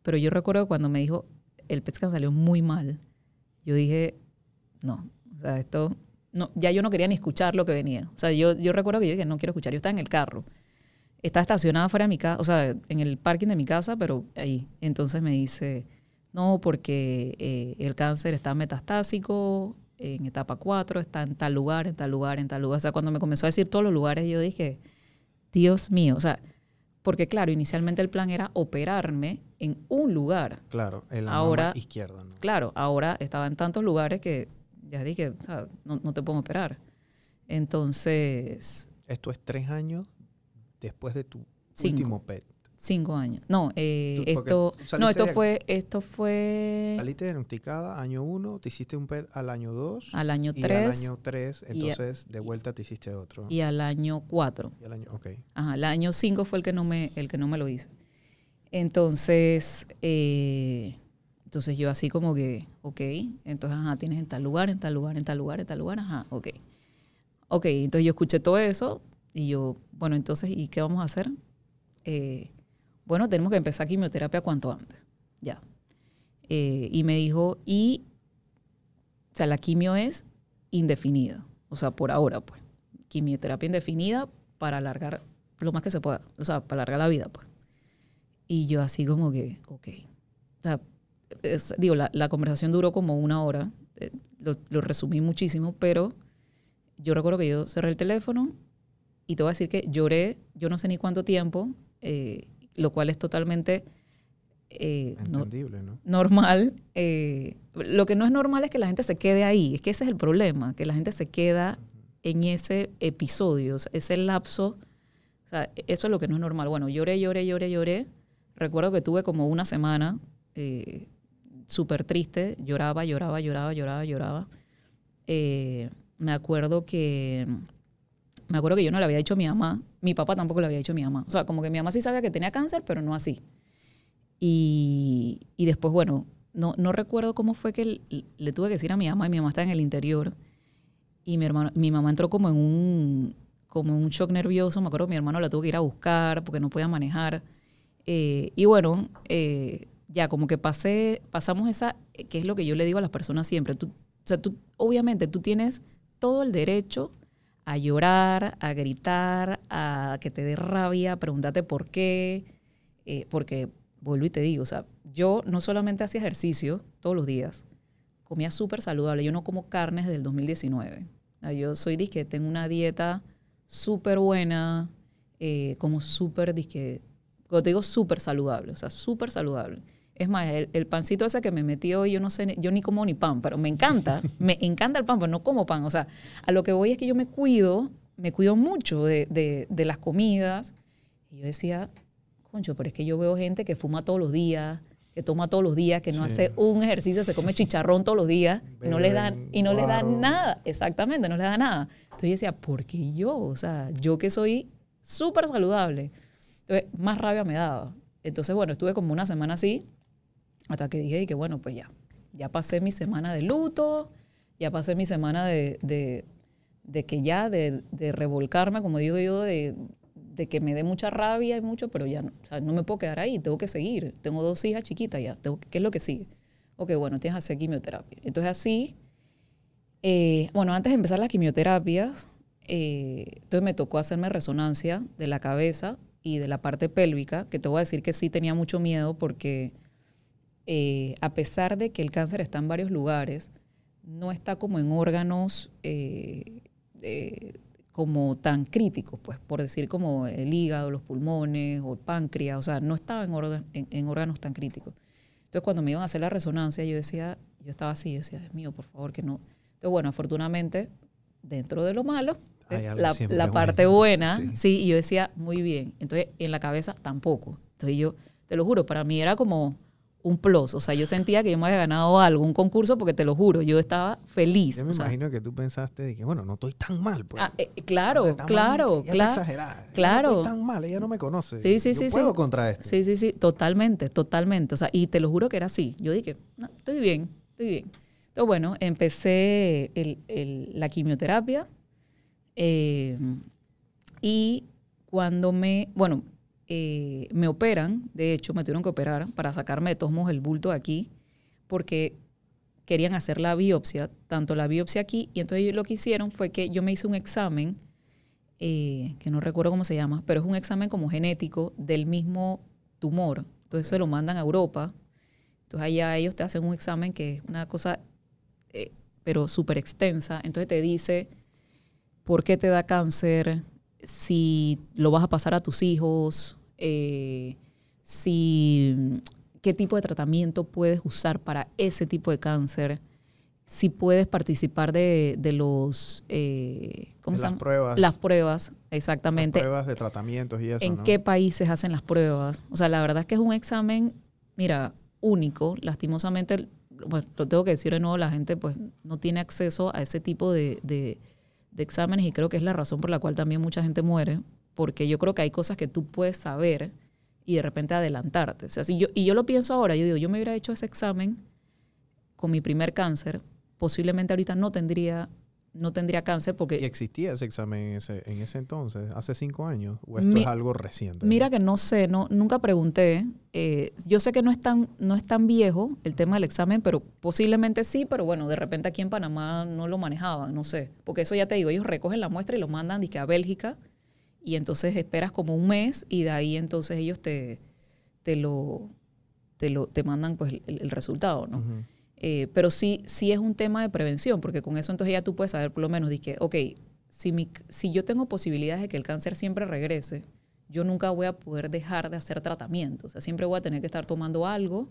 pero yo recuerdo cuando me dijo, el Petscan salió muy mal, yo dije, no, o sea, esto, no, ya yo no quería ni escuchar lo que venía. O sea, yo, yo recuerdo que yo dije, no quiero escuchar, yo estaba en el carro. Está estacionada fuera de mi casa, o sea, en el parking de mi casa, pero ahí. Entonces me dice, no, porque eh, el cáncer está metastásico, en etapa 4, está en tal lugar, en tal lugar, en tal lugar. O sea, cuando me comenzó a decir todos los lugares, yo dije, Dios mío, o sea, porque claro, inicialmente el plan era operarme en un lugar. Claro, en la izquierda. ¿no? Claro, ahora estaba en tantos lugares que ya dije, o sea, no, no te puedo operar. Entonces... Esto es tres años después de tu último PET? Cinco años. No, eh, esto, no esto, fue, esto fue... Saliste diagnosticada año uno, te hiciste un PET al año dos. Al año tres. al año tres, entonces de vuelta te hiciste otro. Y al año cuatro. Y al año, okay. Ajá, el año cinco fue el que no me, el que no me lo hice. Entonces, eh, entonces yo así como que, ok, entonces, ajá, tienes en tal lugar, en tal lugar, en tal lugar, en tal lugar, ajá, ok. Ok, entonces yo escuché todo eso, y yo, bueno, entonces, ¿y qué vamos a hacer? Eh, bueno, tenemos que empezar quimioterapia cuanto antes, ya. Eh, y me dijo, y, o sea, la quimio es indefinida, o sea, por ahora, pues, quimioterapia indefinida para alargar lo más que se pueda, o sea, para alargar la vida, pues. Y yo así como que, ok. O sea, digo, la, conversación duró como una hora, eh, lo, lo resumí muchísimo, pero yo recuerdo que yo cerré el teléfono y te voy a decir que lloré, yo no sé ni cuánto tiempo, eh, lo cual es totalmente... Eh, Entendible, no, Normal. Eh, lo que no es normal es que la gente se quede ahí, es que ese es el problema, que la gente se queda en ese episodio, ese lapso. O sea, eso es lo que no es normal. Bueno, lloré, lloré, lloré, lloré. Recuerdo que tuve como una semana súper triste, lloraba, lloraba, lloraba, lloraba, lloraba. me acuerdo que me acuerdo que yo no le había dicho a mi mamá, mi papá tampoco le había dicho a mi mamá. O sea, como que mi mamá sí sabía que tenía cáncer, pero no así. Y, y después, bueno, no, no recuerdo cómo fue que le, tuve que decir a mi mamá, y mi mamá estaba en el interior, y mi, hermano, mi mamá entró como en un, como un shock nervioso, me acuerdo que mi hermano la tuvo que ir a buscar porque no podía manejar. Eh, y bueno, eh, ya como que pasé, pasamos esa, eh, que es lo que yo le digo a las personas siempre, tú, o sea, tú, obviamente tú tienes todo el derecho a llorar, a gritar, a que te dé rabia, pregúntate por qué, eh, porque vuelvo y te digo, o sea, yo no solamente hacía ejercicio todos los días, comía súper saludable, yo no como carnes desde el 2019. Yo soy disque, tengo una dieta súper buena, eh, como súper disque, cuando te digo súper saludable, o sea, súper saludable. Es más, el, pancito ese que me metió hoy, yo no sé, yo ni como ni pan, pero me encanta, <laughs> me encanta el pan, pero no como pan. O sea, a lo que voy es que yo me cuido, me cuido mucho de, las comidas. Y yo decía, concho, pero es que yo veo gente que fuma todos los días, que toma todos los días, que no hace un ejercicio, se come chicharrón todos los días, y no les dan, y no dan nada, exactamente, no les da nada. Entonces yo decía, ¿por qué yo? O sea, yo que soy súper saludable. Entonces, más rabia me daba. Entonces, bueno, estuve como una semana así, hasta que dije, y que bueno, pues ya, ya pasé mi semana de luto, ya pasé mi semana de, de, que ya, de, revolcarme, como digo yo, de, que me dé mucha rabia y mucho, pero ya no, no me puedo quedar ahí, tengo que seguir. Tengo dos hijas chiquitas ya, tengo, ¿qué es lo que sigue? Ok, bueno, tienes que hacer quimioterapia. Entonces así, eh, bueno, antes de empezar las quimioterapias, eh, entonces me tocó hacerme resonancia de la cabeza y de la parte pélvica, que te voy a decir que sí tenía mucho miedo porque eh, a pesar de que el cáncer está en varios lugares, no está como en órganos eh, eh, como tan críticos, pues por decir como el hígado, los pulmones o el páncreas, o sea, no estaba en, órganos, en, órganos tan críticos. Entonces cuando me iban a hacer la resonancia, yo decía, yo estaba así, yo decía, es mío, por favor, que no. Entonces, bueno, afortunadamente, dentro de lo malo, la, parte buena, sí. y yo decía, muy bien. Entonces, en la cabeza tampoco. Entonces yo, te lo juro, para mí era como, un plus. O sea, yo sentía que yo me había ganado algún concurso porque te lo juro, yo estaba feliz. Yo me imagino que tú pensaste bueno, no estoy tan mal. Pues. Ah, eh, claro, claro, claro. Exagerada. Claro. no estoy tan mal, ella no me conoce. Sí, sí, sí. puedo contra esto. Sí, sí, sí, totalmente, totalmente. O sea, y te lo juro que era así. Yo dije, no, estoy bien, estoy bien. Entonces, bueno, empecé la quimioterapia eh, y cuando me, bueno, eh, me operan, de hecho, me tuvieron que operar para sacarme de todos el bulto de aquí, porque querían hacer la biopsia, tanto la biopsia aquí, y entonces lo que hicieron fue que yo me hice un examen, eh, que no recuerdo cómo se llama, pero es un examen como genético del mismo tumor. Entonces se lo mandan a Europa. Entonces allá ellos te hacen un examen que es una cosa, eh, pero súper extensa. Entonces te dice por qué te da cáncer, si lo vas a pasar a tus hijos, eh, si, qué tipo de tratamiento puedes usar para ese tipo de cáncer, si puedes participar de, de los... Eh, ¿cómo se pruebas. Las pruebas, exactamente. Las pruebas de tratamientos y eso. ¿En qué países hacen las pruebas? O sea, la verdad es que es un examen, mira, único. Lastimosamente, lo tengo que decir de nuevo, la gente pues no tiene acceso a ese tipo de de exámenes y creo que es la razón por la cual también mucha gente muere, porque yo creo que hay cosas que tú puedes saber y de repente adelantarte. O sea, si yo, y yo lo pienso ahora, yo digo, yo me hubiera hecho ese examen con mi primer cáncer, posiblemente ahorita no tendría no tendría cáncer porque... ¿Y existía ese examen en ese, entonces, hace cinco años? ¿O esto es algo reciente? Mira que no sé, no, nunca pregunté. Eh, yo sé que no es, tan, no es tan viejo el tema del examen, pero posiblemente sí, pero bueno, de repente aquí en Panamá no lo manejaban, no sé. Porque eso ya te digo, ellos recogen la muestra y lo mandan a Bélgica y entonces esperas como un mes y de ahí entonces ellos te, te, lo, te, lo, te mandan pues el, resultado, ¿no? Eh, pero sí, sí es un tema de prevención, porque con eso entonces ya tú puedes saber por lo menos, dije ok, si, si yo tengo posibilidades de que el cáncer siempre regrese, yo nunca voy a poder dejar de hacer tratamiento. O sea, siempre voy a tener que estar tomando algo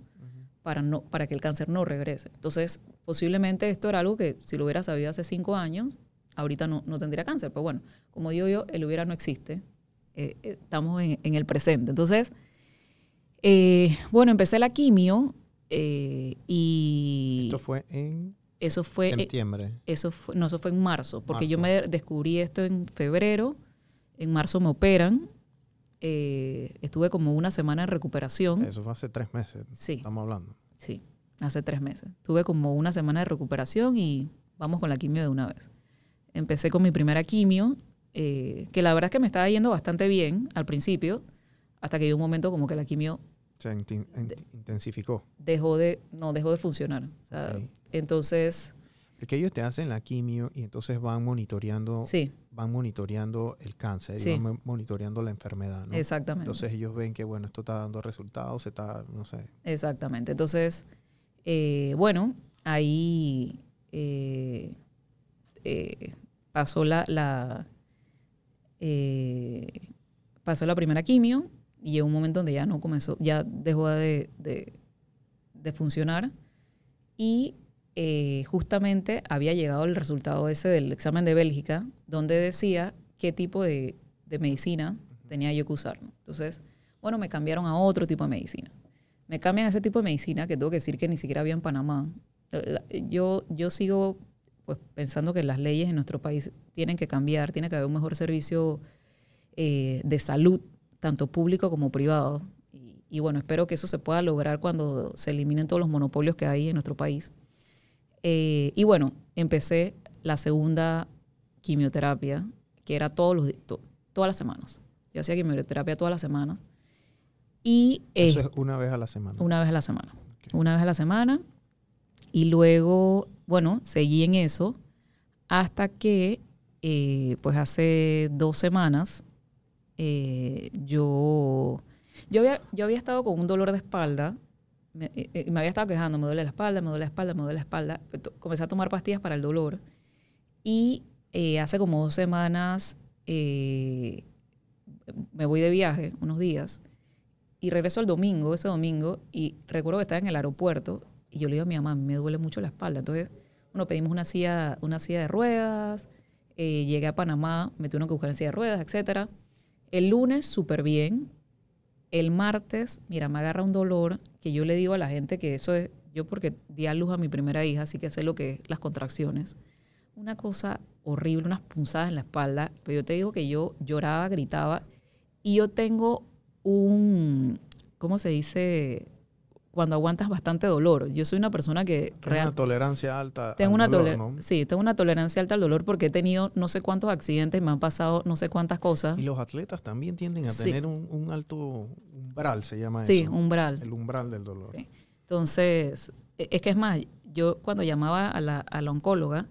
para, no, para que el cáncer no regrese. Entonces, posiblemente esto era algo que si lo hubiera sabido hace cinco años, ahorita no, no tendría cáncer. Pero bueno, como digo yo, el hubiera no existe. Eh, eh, estamos en, el presente. Entonces, bueno, empecé la quimio eh, y esto fue en eso fue septiembre. eso no, eso fue en marzo, porque yo me descubrí esto en febrero. En marzo me operan. Eh, estuve como una semana en recuperación. Eso fue hace tres meses. Sí. Estamos hablando. Sí, hace tres meses. Tuve como una semana de recuperación y vamos con la quimio de una vez. Empecé con mi primera quimio, eh, que la verdad es que me estaba yendo bastante bien al principio, hasta que llegó un momento como que la quimio se intensificó. Dejó de, no, dejó de funcionar. O sea, Entonces... Porque ellos te hacen la quimio y entonces van monitoreando, sí. van monitoreando el cáncer y van monitoreando la enfermedad, ¿no? Exactamente. Entonces ellos ven que, bueno, esto está dando resultados, está, no sé. Exactamente. Entonces, eh, bueno, ahí eh, eh, pasó la, la pasó la primera quimio, y llegó un momento donde ya no comenzó, ya dejó de, de, funcionar. Y eh, justamente había llegado el resultado ese del examen de Bélgica, donde decía qué tipo de, de medicina tenía yo que usar. Entonces, bueno, me cambiaron a otro tipo de medicina. Me cambian a ese tipo de medicina que tengo que decir que ni siquiera había en Panamá. Yo, yo sigo pues, pensando que las leyes en nuestro país tienen que cambiar, tiene que haber un mejor servicio eh, de salud tanto público como privado. Y, bueno, espero que eso se pueda lograr cuando se eliminen todos los monopolios que hay en nuestro país. Eh, y bueno, empecé la segunda quimioterapia, que era todos los, todas las semanas. Yo hacía quimioterapia todas las semanas. Y, Eso es una vez a la semana. Una vez a la semana. Una vez a la semana. Y luego, bueno, seguí en eso hasta que, eh, pues hace dos semanas, eh, yo, yo, había, yo había estado con un dolor de espalda, me, eh, eh, me había estado quejando, me duele la espalda, me duele la espalda, me duele la espalda. Pues, comencé a tomar pastillas para el dolor y hace como dos semanas me voy de viaje, unos días, y regreso el domingo, ese domingo, y recuerdo que estaba en el aeropuerto y yo le digo a mi mamá, me duele mucho la espalda. Entonces, bueno, pedimos una silla, una silla de ruedas, llegué a Panamá, me uno que buscar una silla de ruedas, etcétera. El lunes, súper bien. El martes, mira, me agarra un dolor que yo le digo a la gente que eso es, yo porque di a luz a mi primera hija, así que sé lo que es las contracciones. Una cosa horrible, unas punzadas en la espalda, pero pues yo te digo que yo lloraba, gritaba, y yo tengo un, ¿cómo se dice? cuando aguantas bastante dolor. Yo soy una persona que... Real... Una tolerancia alta. al dolor, Sí, tengo una tolerancia alta al dolor porque he tenido no sé cuántos accidentes, me han pasado no sé cuántas cosas. Y los atletas también tienden a tener un, alto umbral, se llama eso. Sí, umbral. El umbral del dolor. Entonces, e, es que es más, yo cuando llamaba a la oncóloga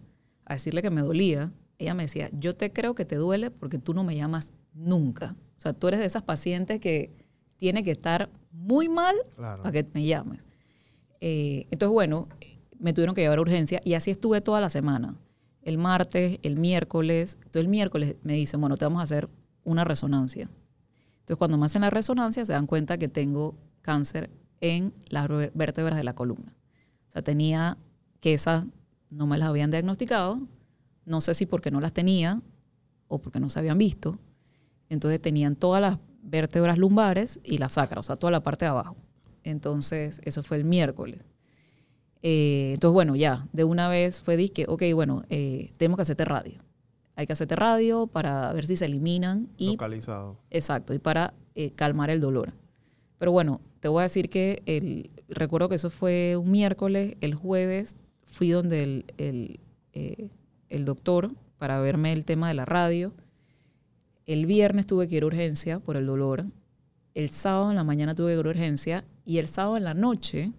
a decirle que me dolía, ella me decía, yo te creo que te duele porque tú no me llamas nunca. O sea, tú eres de esas pacientes que tiene que estar muy mal para que me llames. Eh, entonces, bueno, me tuvieron que llevar a urgencia y así estuve toda la semana. El martes, el miércoles. Entonces, el miércoles me dicen, bueno, te vamos a hacer una resonancia. Entonces, cuando me hacen la resonancia, se dan cuenta que tengo cáncer en las vértebras de la columna. O sea, tenía que esas no me las habían diagnosticado. No sé si porque no las tenía o porque no se habían visto. Entonces tenían todas las vértebras lumbares y la sacra, o sea, toda la parte de abajo. Entonces, eso fue el miércoles. Eh, entonces, bueno, ya, de una vez fue disque, ok, bueno, eh, tenemos que hacerte radio. Hay que hacerte radio para ver si se eliminan. Y, Localizado. Exacto, y para eh, calmar el dolor. Pero bueno, te voy a decir que el, recuerdo que eso fue un miércoles, el jueves fui donde el, el doctor para verme el tema de la radio el viernes tuve que ir a urgencia por el dolor. El sábado en la mañana tuve que ir a urgencia. Y el sábado en la noche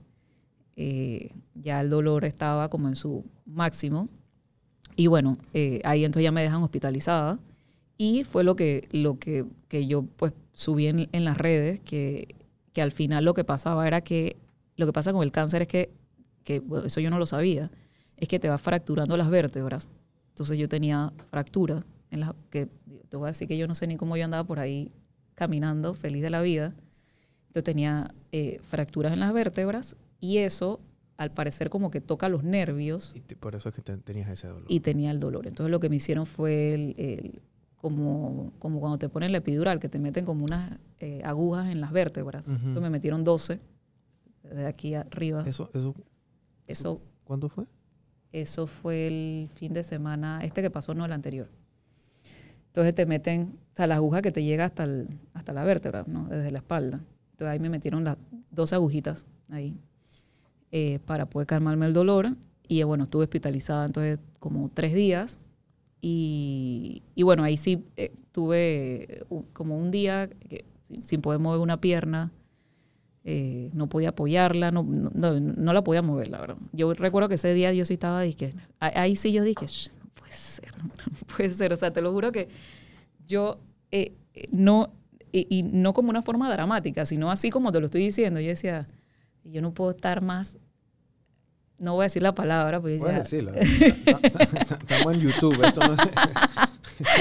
eh, ya el dolor estaba como en su máximo. Y bueno, eh, ahí entonces ya me dejan hospitalizada. Y fue lo que, lo que, yo pues subí en, las redes, que, al final lo que pasaba era que, lo que pasa con el cáncer es que, eso yo no lo sabía, es que te va fracturando las vértebras. Entonces yo tenía fractura que te voy a decir que yo no sé ni cómo yo andaba por ahí caminando, feliz de la vida. Entonces tenía eh, fracturas en las vértebras y eso, al parecer, como que toca los nervios. Y por eso es que tenías ese dolor. Y tenía el dolor. Entonces lo que me hicieron fue el, como, como cuando te ponen la epidural, que te meten como unas eh, agujas en las vértebras. Entonces me metieron 12 De aquí arriba. Eso, eso, eso, ¿Cuándo fue? Eso fue el fin de semana, este que pasó, no el anterior. Entonces te meten, o sea, la aguja que te llega hasta, hasta la vértebra, ¿no? Desde la espalda. Entonces ahí me metieron las dos agujitas ahí eh, para poder calmarme el dolor. Y eh, bueno, estuve hospitalizada entonces como tres días. Y, y bueno, ahí sí eh, tuve como un día que, sin, poder mover una pierna. no podía apoyarla, no, no, la podía mover, la verdad. Yo recuerdo que ese día yo sí estaba, dije, ahí sí yo dije, ser, <laughs> puede ser. O sea, te lo juro que yo eh, eh, no, y, no como una forma dramática, sino así como te lo estoy diciendo. Yo decía, yo no puedo estar más. No voy a decir la palabra, pues a decirla. Estamos en YouTube, <laughs>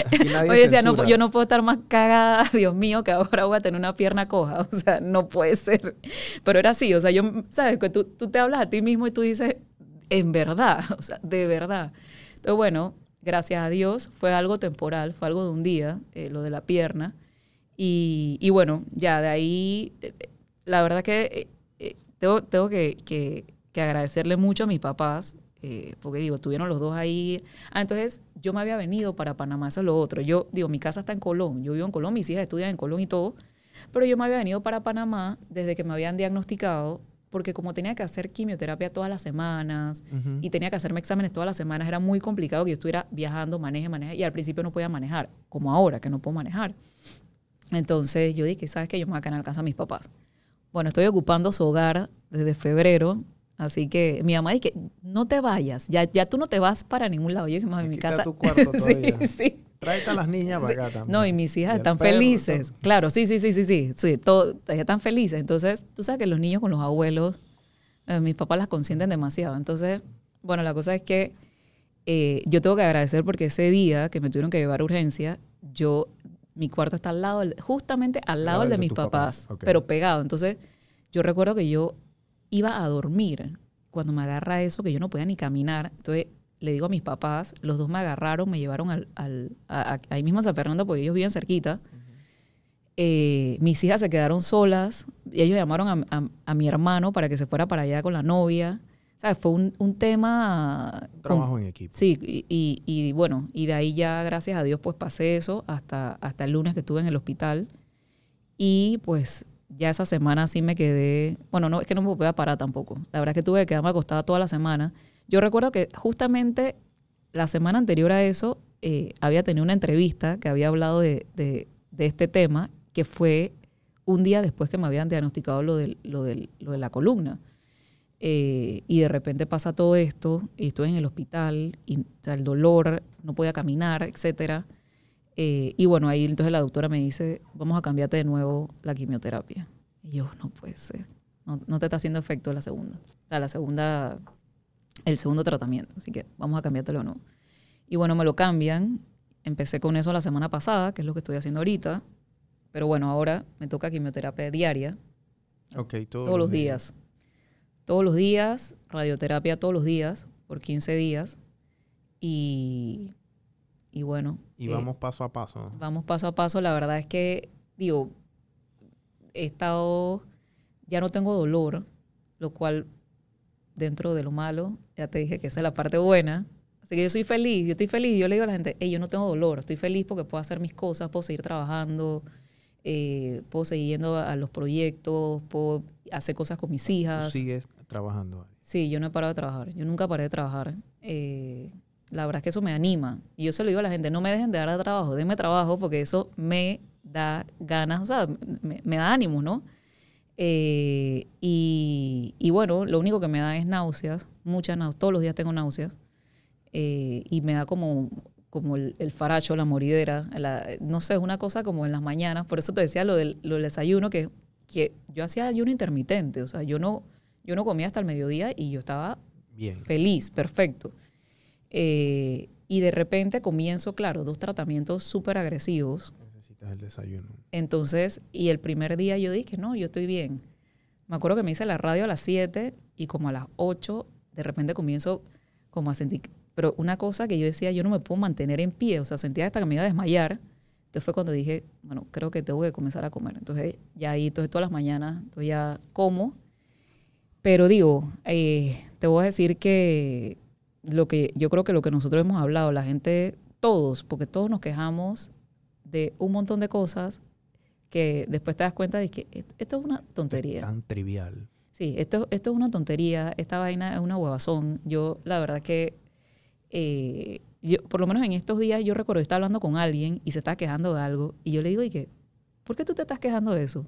Aquí nadie pues, decía, yo no puedo estar más cagada, <laughs> Dios mío, que ahora voy a tener una pierna coja. O sea, no puede ser. Pero era así, o sea, yo, ¿sabes? Tú, tú te hablas a ti mismo y tú dices, en verdad, o sea, de verdad. Entonces, bueno, gracias a Dios, fue algo temporal, fue algo de un día, eh, lo de la pierna. Y, bueno, ya de ahí, eh, la verdad que eh, tengo, que, agradecerle mucho a mis papás, porque digo, tuvieron los dos ahí. Ah, entonces yo me había venido para Panamá, eso es lo otro. Yo digo, mi casa está en Colón, yo vivo en Colón, mis hijas estudian en Colón y todo, pero yo me había venido para Panamá desde que me habían diagnosticado porque como tenía que hacer quimioterapia todas las semanas y tenía que hacerme exámenes todas las semanas, era muy complicado que yo estuviera viajando, maneje, maneje, y al principio no podía manejar, como ahora que no puedo manejar. Entonces yo dije, ¿sabes qué? Yo me voy a quedar en casa de mis papás. Bueno, estoy ocupando su hogar desde febrero Así que mi mamá dice, no te vayas, ya, ya tú no te vas para ningún lado. Yo dije, mamá, en mi casa... tu cuarto <laughs> sí, sí. a las niñas para acá también. No, y mis hijas están felices. Claro, sí, sí, sí, sí, sí. sí todo, están felices. Entonces, tú sabes que los niños con los abuelos, eh, mis papás las consienten demasiado. Entonces, bueno, la cosa es que eh, yo tengo que agradecer porque ese día que me tuvieron que llevar a urgencia, yo, mi cuarto está al lado, justamente al lado, de, mis papás, pero pegado. Entonces, yo recuerdo que yo iba a dormir cuando me agarra eso, que yo no podía ni caminar. Entonces le digo a mis papás, los dos me agarraron, me llevaron al, ahí mismo a San Fernando, porque ellos viven cerquita. Eh, mis hijas se quedaron solas y ellos llamaron a, mi hermano para que se fuera para allá con la novia. O sea, fue un, tema... trabajo en equipo. Sí, y, bueno, y de ahí ya, gracias a Dios, pues pasé eso hasta, hasta el lunes que estuve en el hospital. Y pues ya esa semana sí me quedé, bueno, no es que no me pueda parar tampoco. La verdad es que tuve que quedarme acostada toda la semana. Yo recuerdo que justamente la semana anterior a eso eh, había tenido una entrevista que había hablado de, de, este tema, que fue un día después que me habían diagnosticado lo, del, lo, del, lo de la columna. Eh, y de repente pasa todo esto, y estoy en el hospital, y, el dolor, no podía caminar, etcétera. Eh, y bueno, ahí entonces la doctora me dice, vamos a cambiarte de nuevo la quimioterapia. Y yo, no puede ser, no, no te está haciendo efecto la segunda, o sea, la segunda, el segundo tratamiento, así que vamos a cambiártelo o no. Y bueno, me lo cambian, empecé con eso la semana pasada, que es lo que estoy haciendo ahorita, pero bueno, ahora me toca quimioterapia diaria. Ok, todos, los días. días. Todos los días, radioterapia todos los días, por 15 días. Y y bueno. Y eh, vamos paso a paso. Vamos paso a paso. La verdad es que, digo, he estado, ya no tengo dolor, lo cual dentro de lo malo, ya te dije que esa es la parte buena. Así que yo soy feliz, yo estoy feliz. Yo le digo a la gente, hey, yo no tengo dolor, estoy feliz porque puedo hacer mis cosas, puedo seguir trabajando, eh, puedo seguir yendo a, los proyectos, puedo hacer cosas con mis hijas. ¿Tú sigues trabajando? Sí, yo no he parado de trabajar, yo nunca paré de trabajar. Eh, la verdad es que eso me anima. Y yo se lo digo a la gente, no me dejen de dar trabajo, denme trabajo porque eso me da ganas, o sea, me, da ánimo, ¿no? Eh, y, bueno, lo único que me da es náuseas, muchas náuseas, todos los días tengo náuseas. Eh, y me da como, como el, faracho, la moridera, no sé, es una cosa como en las mañanas. Por eso te decía lo del, lo del desayuno, que, que yo hacía ayuno intermitente, o sea, yo no, yo no comía hasta el mediodía y yo estaba Bien. feliz, perfecto. Eh, y de repente comienzo, claro, dos tratamientos súper agresivos. Necesitas el desayuno. Entonces, y el primer día yo dije, no, yo estoy bien. Me acuerdo que me hice la radio a las 7 y como a las 8 de repente comienzo como a sentir, pero una cosa que yo decía, yo no me puedo mantener en pie, o sea, sentía hasta que me iba a desmayar. Entonces fue cuando dije, bueno, creo que tengo que comenzar a comer. Entonces ya ahí, entonces, todas las mañanas, entonces ya como. Pero digo, eh, te voy a decir que lo que yo creo que lo que nosotros hemos hablado, la gente, todos, porque todos nos quejamos de un montón de cosas que después te das cuenta de que e, esto es una tontería. tan trivial. Sí, esto, esto es una tontería, esta vaina es una huevazón. Yo, la verdad que, eh, yo, por lo menos en estos días, yo recuerdo estar hablando con alguien y se está quejando de algo y yo le digo, ¿y ¿Por qué tú te estás quejando de eso?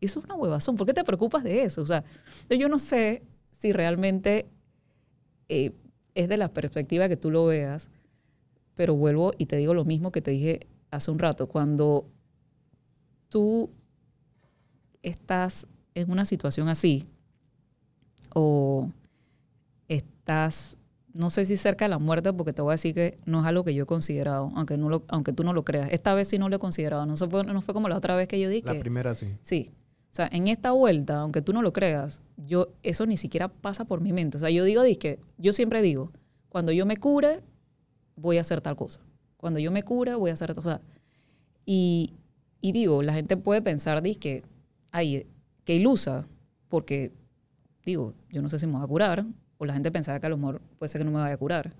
Eso es una huevazón, ¿por qué te preocupas de eso? O sea, yo no sé si realmente eh, es de la perspectiva que tú lo veas, pero vuelvo y te digo lo mismo que te dije hace un rato. Cuando tú estás en una situación así, o estás, no sé si cerca de la muerte, porque te voy a decir que no es algo que yo he considerado, aunque, aunque tú no lo creas. Esta vez sí no lo he considerado, no fue, como la otra vez que yo dije. La primera sí. Sí, o sea, en esta vuelta, aunque tú no lo creas, yo eso ni siquiera pasa por mi mente. O sea, yo digo, que yo siempre digo, cuando yo me cure, voy a hacer tal cosa. Cuando yo me cure, voy a hacer tal cosa. Y, digo, la gente puede pensar, que ay, que ilusa, porque digo, yo no sé si me voy a curar, o la gente pensará que a lo mejor puede ser que no me vaya a curar.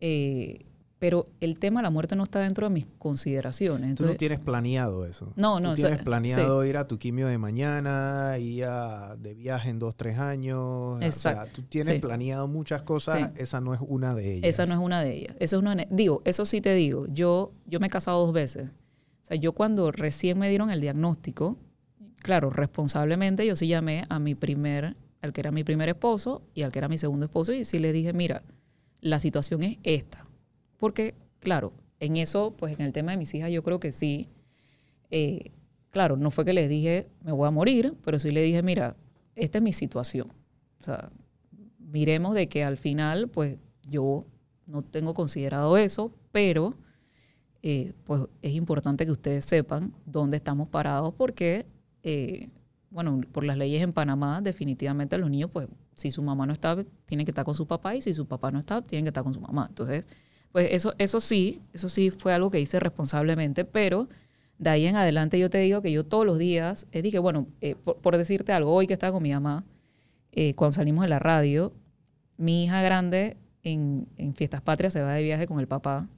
Eh, pero el tema de la muerte no está dentro de mis consideraciones. Tú no tienes planeado eso. No, no. Tú tienes planeado ir a tu quimio de mañana, ir a, de viaje en dos, tres años. Exacto. O sea, tú tienes planeado muchas cosas, esa no es una de ellas. Esa no es una de ellas. Eso es una digo, eso sí te digo, yo, yo me he casado dos veces. O sea, yo cuando recién me dieron el diagnóstico, claro, responsablemente yo sí llamé a mi primer, al que era mi primer esposo y al que era mi segundo esposo y sí le dije, mira, la situación es esta porque, claro, en eso, pues en el tema de mis hijas, yo creo que sí. Eh, claro, no fue que les dije, me voy a morir, pero sí le dije, mira, esta es mi situación. O sea, miremos de que al final, pues yo no tengo considerado eso, pero eh, pues es importante que ustedes sepan dónde estamos parados porque, eh, bueno, por las leyes en Panamá, definitivamente los niños, pues si su mamá no está, tienen que estar con su papá y si su papá no está, tienen que estar con su mamá. Entonces, pues eso, eso sí, eso sí fue algo que hice responsablemente, pero de ahí en adelante yo te digo que yo todos los días, eh, dije, bueno, eh, por, decirte algo, hoy que estaba con mi mamá, eh, cuando salimos de la radio, mi hija grande en, Fiestas Patrias se va de viaje con el papá.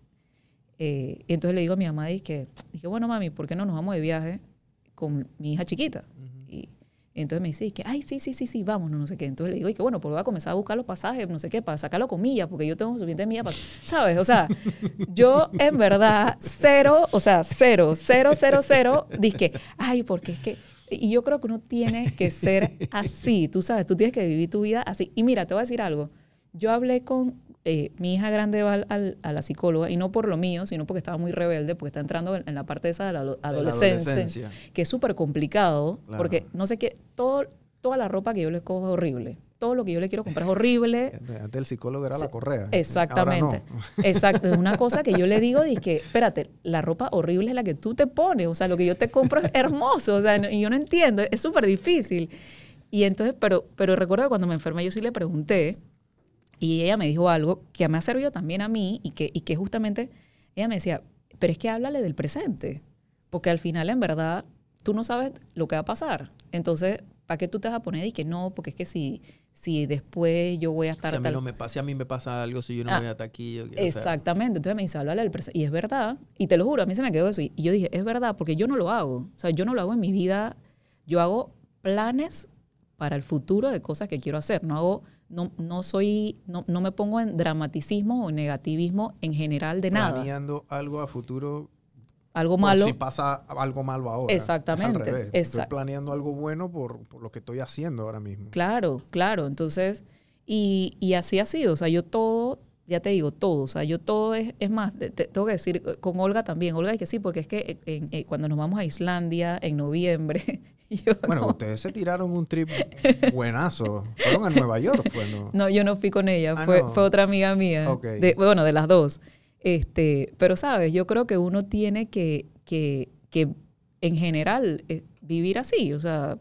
entonces le digo a mi mamá, dije, dije, bueno, mami, ¿por qué no nos vamos de viaje con mi hija chiquita? Entonces me dice, que, ay, sí, sí, sí, sí, vamos, no sé qué. Entonces le digo, y que bueno, pues voy a comenzar a buscar los pasajes, no sé qué, para sacarlo con millas, porque yo tengo suficiente millas para, ¿sabes? O sea, yo en verdad, cero, o sea, cero, cero, cero, cero, dije, ay, porque es que, y yo creo que uno tiene que ser así, tú sabes, tú tienes que vivir tu vida así. Y mira, te voy a decir algo. Yo hablé con eh, mi hija grande va a la psicóloga, y no por lo mío, sino porque estaba muy rebelde, porque está entrando en, la parte esa de la, adolescencia, que es súper complicado, porque no sé qué, todo, toda la ropa que yo le cojo es horrible. Todo lo que yo le quiero comprar es horrible. Este, antes el psicólogo era la correa. Exactamente. <laughs> Exacto. Es una cosa que yo le digo, dije, que, espérate, la ropa horrible es la que tú te pones. O sea, lo que yo te compro es hermoso. O sea, y yo no entiendo. Es súper difícil. Y entonces, pero, pero recuerdo que cuando me enfermé, yo sí le pregunté, y ella me dijo algo que me ha servido también a mí y que, y que justamente ella me decía, pero es que háblale del presente, porque al final en verdad tú no sabes lo que va a pasar. Entonces, ¿para qué tú te vas a poner y que no? Porque es que si, si después yo voy a estar... O sea, me pasa, si a mí me pasa algo, si yo no ah, voy a aquí. exactamente, entonces me dice, háblale del presente. Y es verdad, y te lo juro, a mí se me quedó eso. Y yo dije, es verdad, porque yo no lo hago. O sea, yo no lo hago en mi vida, yo hago planes para el futuro de cosas que quiero hacer, no hago no, soy, no, no, me pongo en dramaticismo o negativismo en general de nada. Planeando algo a futuro. Algo malo. Si pasa algo malo ahora. Exactamente. Estoy planeando algo bueno por, lo que estoy haciendo ahora mismo. Claro, claro. Entonces, y, así ha sido. O sea, yo todo, ya te digo, todo. O sea, yo todo es, es más, tengo que decir, con Olga también. Olga es que sí, porque es que eh, cuando nos vamos a Islandia en noviembre, <laughs> <laughs> bueno, ustedes se tiraron un trip buenazo. Fueron a Nueva York, pues no. yo no fui con ella, ah, fue, otra amiga mía. bueno, de las dos. Este, pero sabes, yo creo que uno tiene que, que, que en general eh, vivir así. O sea,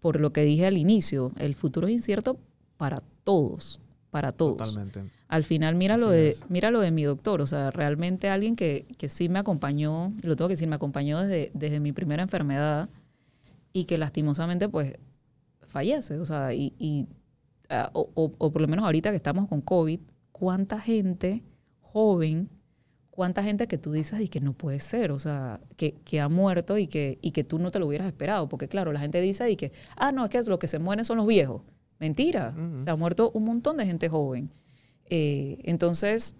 por lo que dije al inicio, el futuro es incierto para todos. Para todos. Totalmente. Al final, mira, lo de, lo de mi doctor. O sea, realmente alguien que, sí me acompañó, lo tengo que decir, me acompañó desde, desde mi primera enfermedad y que lastimosamente pues fallece. O sea, y, ah, o, por lo menos ahorita que estamos con COVID, ¿cuánta gente joven, cuánta gente que tú dices y que no puede ser? O sea, que, ha muerto y que, y que tú no te lo hubieras esperado. Porque claro, la gente dice y que, ah, no, es que los que se mueren son los viejos. Mentira, se ha muerto un montón de gente joven. Eh, entonces,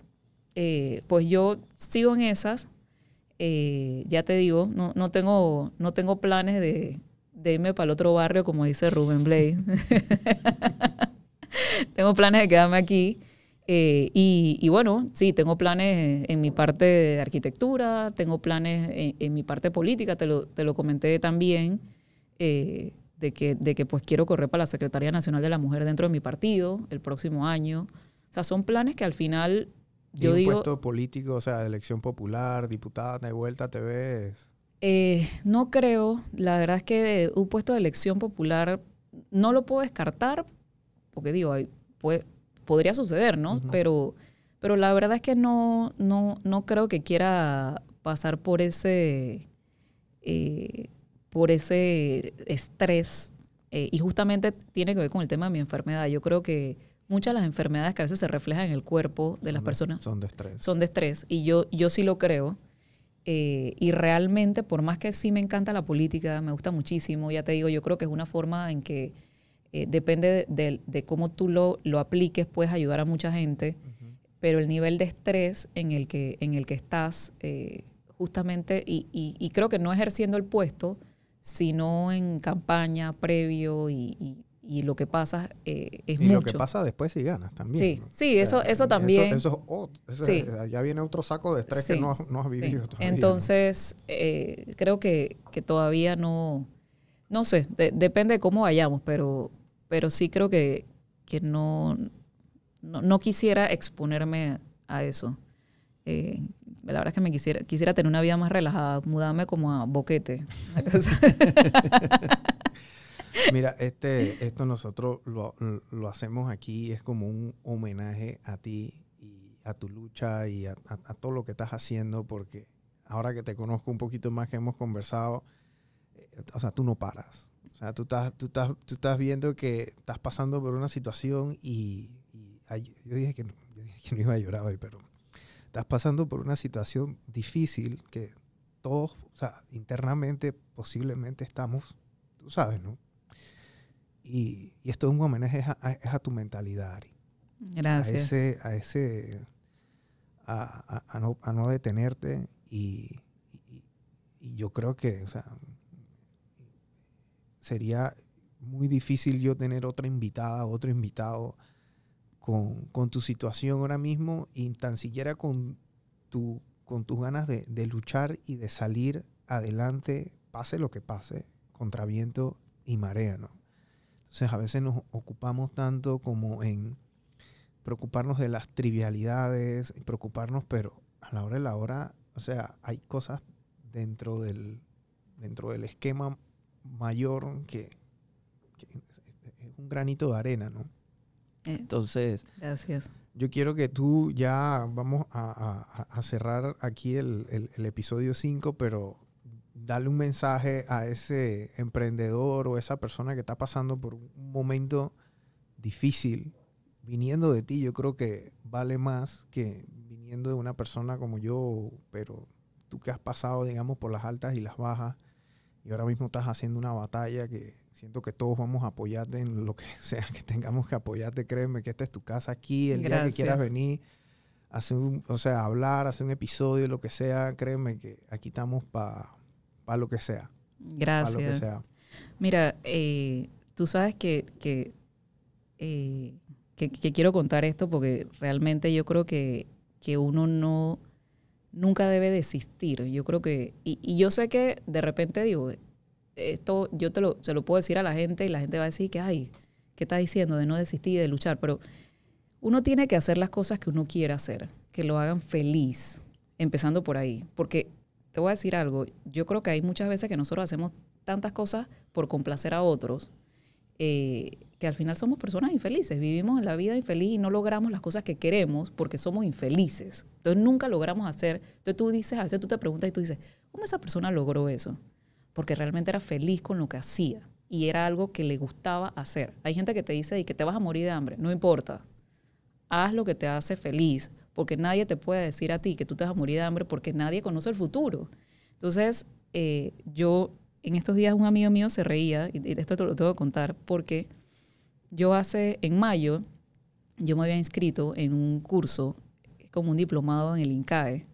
eh, pues yo sigo en esas. Eh, ya te digo, no, no, tengo, no tengo planes de, de irme para el otro barrio, como dice Rubén Blade. <laughs> tengo planes de quedarme aquí. Eh, y, bueno, sí, tengo planes en mi parte de arquitectura, tengo planes en, mi parte política, te lo, te lo comenté también, eh, de, que, de que pues quiero correr para la Secretaría Nacional de la Mujer dentro de mi partido el próximo año. O sea, son planes que al final yo digo... puesto político, o sea, de elección popular, diputada, de vuelta, te ves... Eh, no creo, la verdad es que un puesto de elección popular no lo puedo descartar, porque digo, podría suceder, ¿no? Pero, pero la verdad es que no, no, no creo que quiera pasar por ese, eh, por ese estrés. Eh, y justamente tiene que ver con el tema de mi enfermedad. Yo creo que muchas de las enfermedades que a veces se reflejan en el cuerpo de las personas son de estrés. Son de estrés. Y yo, yo sí lo creo. Eh, y realmente, por más que sí me encanta la política, me gusta muchísimo, ya te digo, yo creo que es una forma en que eh, depende de, cómo tú lo, lo, apliques, puedes ayudar a mucha gente, pero el nivel de estrés en el que, en el que estás, eh, justamente, y, creo que no ejerciendo el puesto, sino en campaña, previo y y lo que pasa eh, es mucho. Y lo que pasa después si ganas también. Sí, eso, eso también. Eso, eh, ya viene otro saco de estrés que no, has vivido Entonces, eh, creo que, todavía no, no sé, depende de cómo vayamos, pero, pero sí creo que, no, no, quisiera exponerme a eso. Eh, la verdad es que me quisiera, quisiera tener una vida más relajada, mudarme como a boquete. <laughs> Mira, este, esto nosotros lo, hacemos aquí, es como un homenaje a ti y a tu lucha y a, todo lo que estás haciendo, porque ahora que te conozco un poquito más que hemos conversado, eh, o sea, tú no paras. O sea, tú estás, tú, estás, tú estás viendo que estás pasando por una situación y, yo, dije que yo dije que no iba a llorar hoy, pero estás pasando por una situación difícil que todos, o sea, internamente posiblemente estamos, tú sabes, ¿no? Y, esto es un homenaje a, a, tu mentalidad, Ari. Gracias. A ese, a ese, a, no, detenerte y, yo creo que, sería muy difícil yo tener otra invitada, otro invitado con, tu situación ahora mismo y tan siquiera con, tus ganas de, de luchar y de salir adelante, pase lo que pase, contra viento y marea, ¿no? Entonces a veces nos ocupamos tanto como en preocuparnos de las trivialidades, preocuparnos, pero a la hora de la hora, o sea, hay cosas dentro del, dentro del esquema mayor que, es un granito de arena, ¿no? Eh, Entonces, gracias. Yo quiero que tú ya vamos a, cerrar aquí el, el episodio 5, pero darle un mensaje a ese emprendedor o esa persona que está pasando por un momento difícil viniendo de ti, yo creo que vale más que viniendo de una persona como yo, pero tú que has pasado, digamos, por las altas y las bajas, y ahora mismo estás haciendo una batalla que siento que todos vamos a apoyarte en lo que <laughs> sea que tengamos que apoyarte, créeme que esta es tu casa aquí, el día que quieras venir, hacer o sea, hablar, hacer un episodio, lo que sea, créeme que aquí estamos para para lo que sea. Gracias. lo que sea. Mira, eh, tú sabes eh, que, que, quiero contar esto porque realmente yo creo que, uno no nunca debe desistir. Yo creo que, y, yo sé que de repente digo, esto yo te lo, se lo puedo decir a la gente y la gente va a decir que, ay, ¿qué estás diciendo de no desistir y de luchar? Pero uno tiene que hacer las cosas que uno quiere hacer, que lo hagan feliz, empezando por ahí, porque te voy a decir algo, yo creo que hay muchas veces que nosotros hacemos tantas cosas por complacer a otros, eh, que al final somos personas infelices, vivimos la vida infeliz y no logramos las cosas que queremos porque somos infelices. Entonces nunca logramos hacer, entonces tú dices, a veces tú te preguntas y tú dices, ¿cómo esa persona logró eso? Porque realmente era feliz con lo que hacía y era algo que le gustaba hacer. Hay gente que te dice, y que te vas a morir de hambre, no importa, haz lo que te hace feliz porque nadie te puede decir a ti que tú te vas a morir de hambre porque nadie conoce el futuro. Entonces, eh, yo en estos días un amigo mío se reía, y esto te lo tengo que contar, porque yo hace, en mayo, yo me había inscrito en un curso, como un diplomado en el INCAE,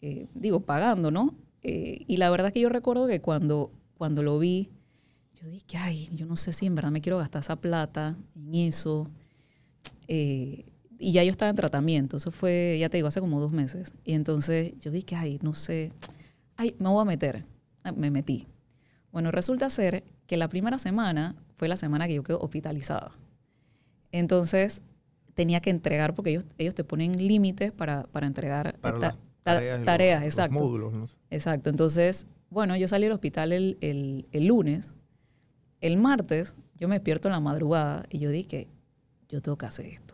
eh, digo, pagando, ¿no? Eh, y la verdad es que yo recuerdo que cuando, cuando lo vi, yo dije, ay, yo no sé si en verdad me quiero gastar esa plata en eso. Eh, y ya yo estaba en tratamiento, eso fue, ya te digo, hace como dos meses. Y entonces yo dije, ay, no sé, ay, me voy a meter. Ah, me metí. Bueno, resulta ser que la primera semana fue la semana que yo quedé hospitalizada. Entonces tenía que entregar, porque ellos, ellos te ponen límites para, entregar tareas, tareas exacto. módulos. No Exacto. Entonces, bueno, yo salí al hospital el, el lunes. El martes yo me despierto en la madrugada y yo dije, yo tengo que hacer esto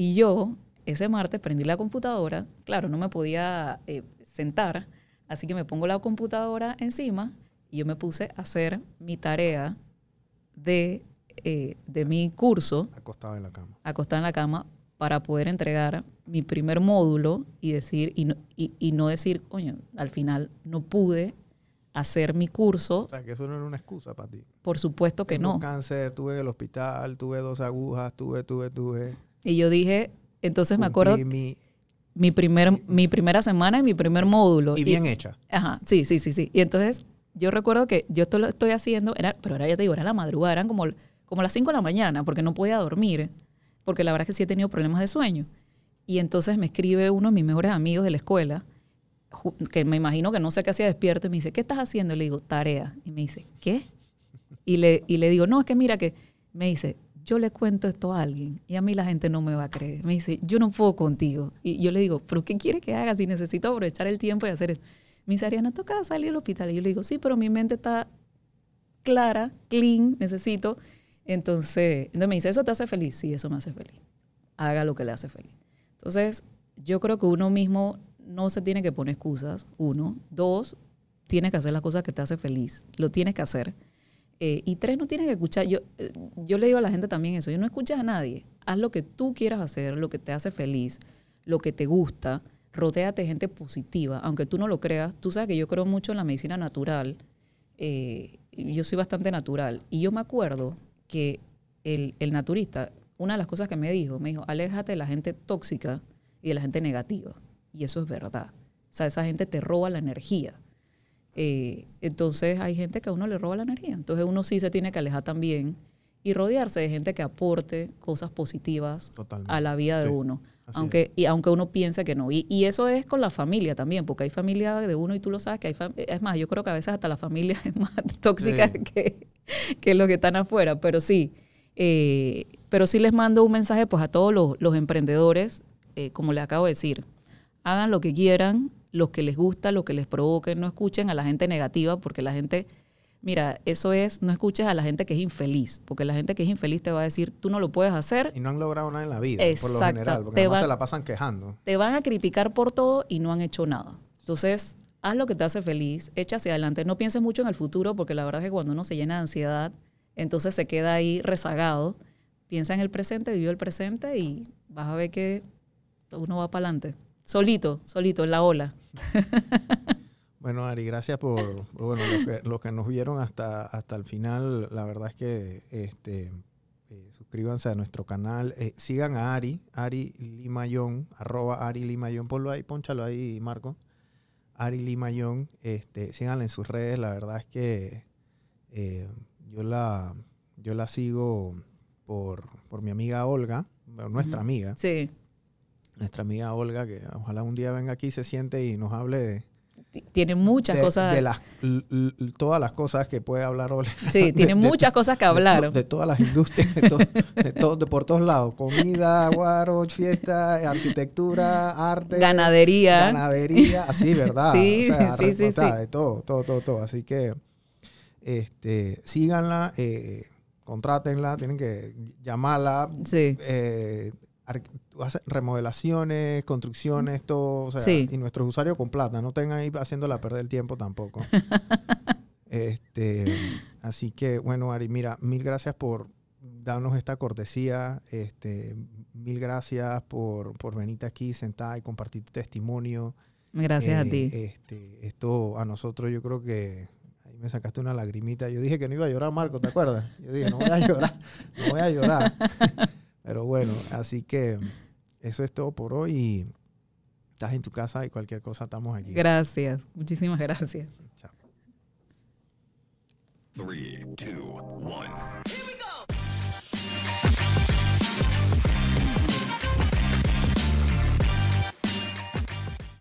y yo ese martes prendí la computadora, claro, no me podía eh, sentar, así que me pongo la computadora encima y yo me puse a hacer mi tarea de, eh, de mi curso. Acostada en la cama. Acostada en la cama para poder entregar mi primer módulo y decir, y no, y, no decir, coño, al final no pude hacer mi curso. O sea, que eso no era una excusa para ti. Por supuesto que no no. cáncer, tuve el hospital, tuve dos agujas, tuve, tuve, tuve. Y yo dije, entonces me acuerdo mi, mi primer, mi, primera semana y mi primer módulo. Y bien hecha. Ajá, sí, sí, sí, sí. Y entonces yo recuerdo que yo esto lo estoy haciendo, era, pero ahora ya te digo, era la madrugada, eran como, como las 5 de la mañana, porque no podía dormir, porque la verdad es que sí he tenido problemas de sueño. Y entonces me escribe uno de mis mejores amigos de la escuela, que me imagino que no sé qué hacía despierto, y me dice, ¿qué estás haciendo? Y le digo, tarea. Y me dice, ¿qué? Y le, y le digo, no, es que mira que, me dice, yo le cuento esto a alguien y a mí la gente no me va a creer. Me dice, yo no puedo contigo. Y yo le digo, ¿pero qué quiere que haga si necesito aprovechar el tiempo y hacer eso? Me dice, Ariana, toca salir al hospital. Y yo le digo, sí, pero mi mente está clara, clean, necesito. Entonces, entonces me dice, ¿eso te hace feliz? Sí, eso me hace feliz. Haga lo que le hace feliz. Entonces, yo creo que uno mismo no se tiene que poner excusas, uno. Dos, tiene que hacer las cosas que te hace feliz. Lo tienes que hacer eh, y tres, no tienes que escuchar. Yo, eh, yo le digo a la gente también eso. Yo no escuchas a nadie. Haz lo que tú quieras hacer, lo que te hace feliz, lo que te gusta. Rodéate gente positiva. Aunque tú no lo creas, tú sabes que yo creo mucho en la medicina natural. Eh, yo soy bastante natural. Y yo me acuerdo que el, el, naturista, una de las cosas que me dijo, me dijo, aléjate de la gente tóxica y de la gente negativa. Y eso es verdad. O sea, esa gente te roba la energía. Eh, entonces hay gente que a uno le roba la energía. Entonces uno sí se tiene que alejar también y rodearse de gente que aporte cosas positivas a la vida de uno. Aunque, y aunque uno piense que no. Y, eso es con la familia también, porque hay familia de uno y tú lo sabes que hay Es más, yo creo que a veces hasta la familia <laughs> es más tóxica que, que los que están afuera. Pero sí, eh, pero sí les mando un mensaje pues a todos los, emprendedores, eh, como les acabo de decir. Hagan lo que quieran, lo que les gusta, lo que les provoquen no escuchen a la gente negativa, porque la gente, mira, eso es, no escuches a la gente que es infeliz, porque la gente que es infeliz te va a decir, tú no lo puedes hacer. Y no han logrado nada en la vida, por lo general, te se la pasan quejando. Te van a criticar por todo y no han hecho nada. Entonces, haz lo que te hace feliz, echa hacia adelante, no pienses mucho en el futuro, porque la verdad es que cuando uno se llena de ansiedad, entonces se queda ahí rezagado. Piensa en el presente, vive el presente y vas a ver que uno va para adelante solito, solito, en la ola. <laughs> Bueno, Ari, gracias por bueno, los, que, nos vieron hasta, hasta el final. La verdad es que este, eh, suscríbanse a nuestro canal. Eh, sigan a Ari, Ari Limayón, arroba Ari Limayón. Ponlo ahí, ponchalo ahí, Marco. Ari Limayón, este, síganla en sus redes. La verdad es que eh, yo, la, yo la sigo por, por mi amiga Olga, nuestra amiga. Sí nuestra amiga Olga, que ojalá un día venga aquí, se siente y nos hable de... Tiene muchas cosas. De las, todas las cosas que puede hablar Olga. Sí, <laughs> tiene muchas cosas que hablar. de, todas las industrias, de, por todos lados. Comida, guaro, fiestas, arquitectura, arte. Ganadería. Ganadería, así, ah, ¿verdad? <laughs> Sí, o sí, sí, De todo, todo, todo, todo. Así que este, síganla, eh, contrátenla, tienen que llamarla. Sí. Eh, remodelaciones, construcciones, todo. O sea, sí. Y nuestros usuarios con plata, no tengan ahí la perder el tiempo tampoco. <laughs> este, así que, bueno, Ari, mira, mil gracias por darnos esta cortesía. Este, mil gracias por, por venirte aquí sentada y compartir tu testimonio. Gracias a eh, ti. Este, esto a nosotros yo creo que ahí me sacaste una lagrimita. Yo dije que no iba a llorar, Marco, ¿te acuerdas? Yo dije, no voy a llorar, no voy a llorar. <laughs> Pero bueno, así que eso es todo por hoy. estás en tu casa y cualquier cosa estamos allí. Gracias, muchísimas gracias. Chao.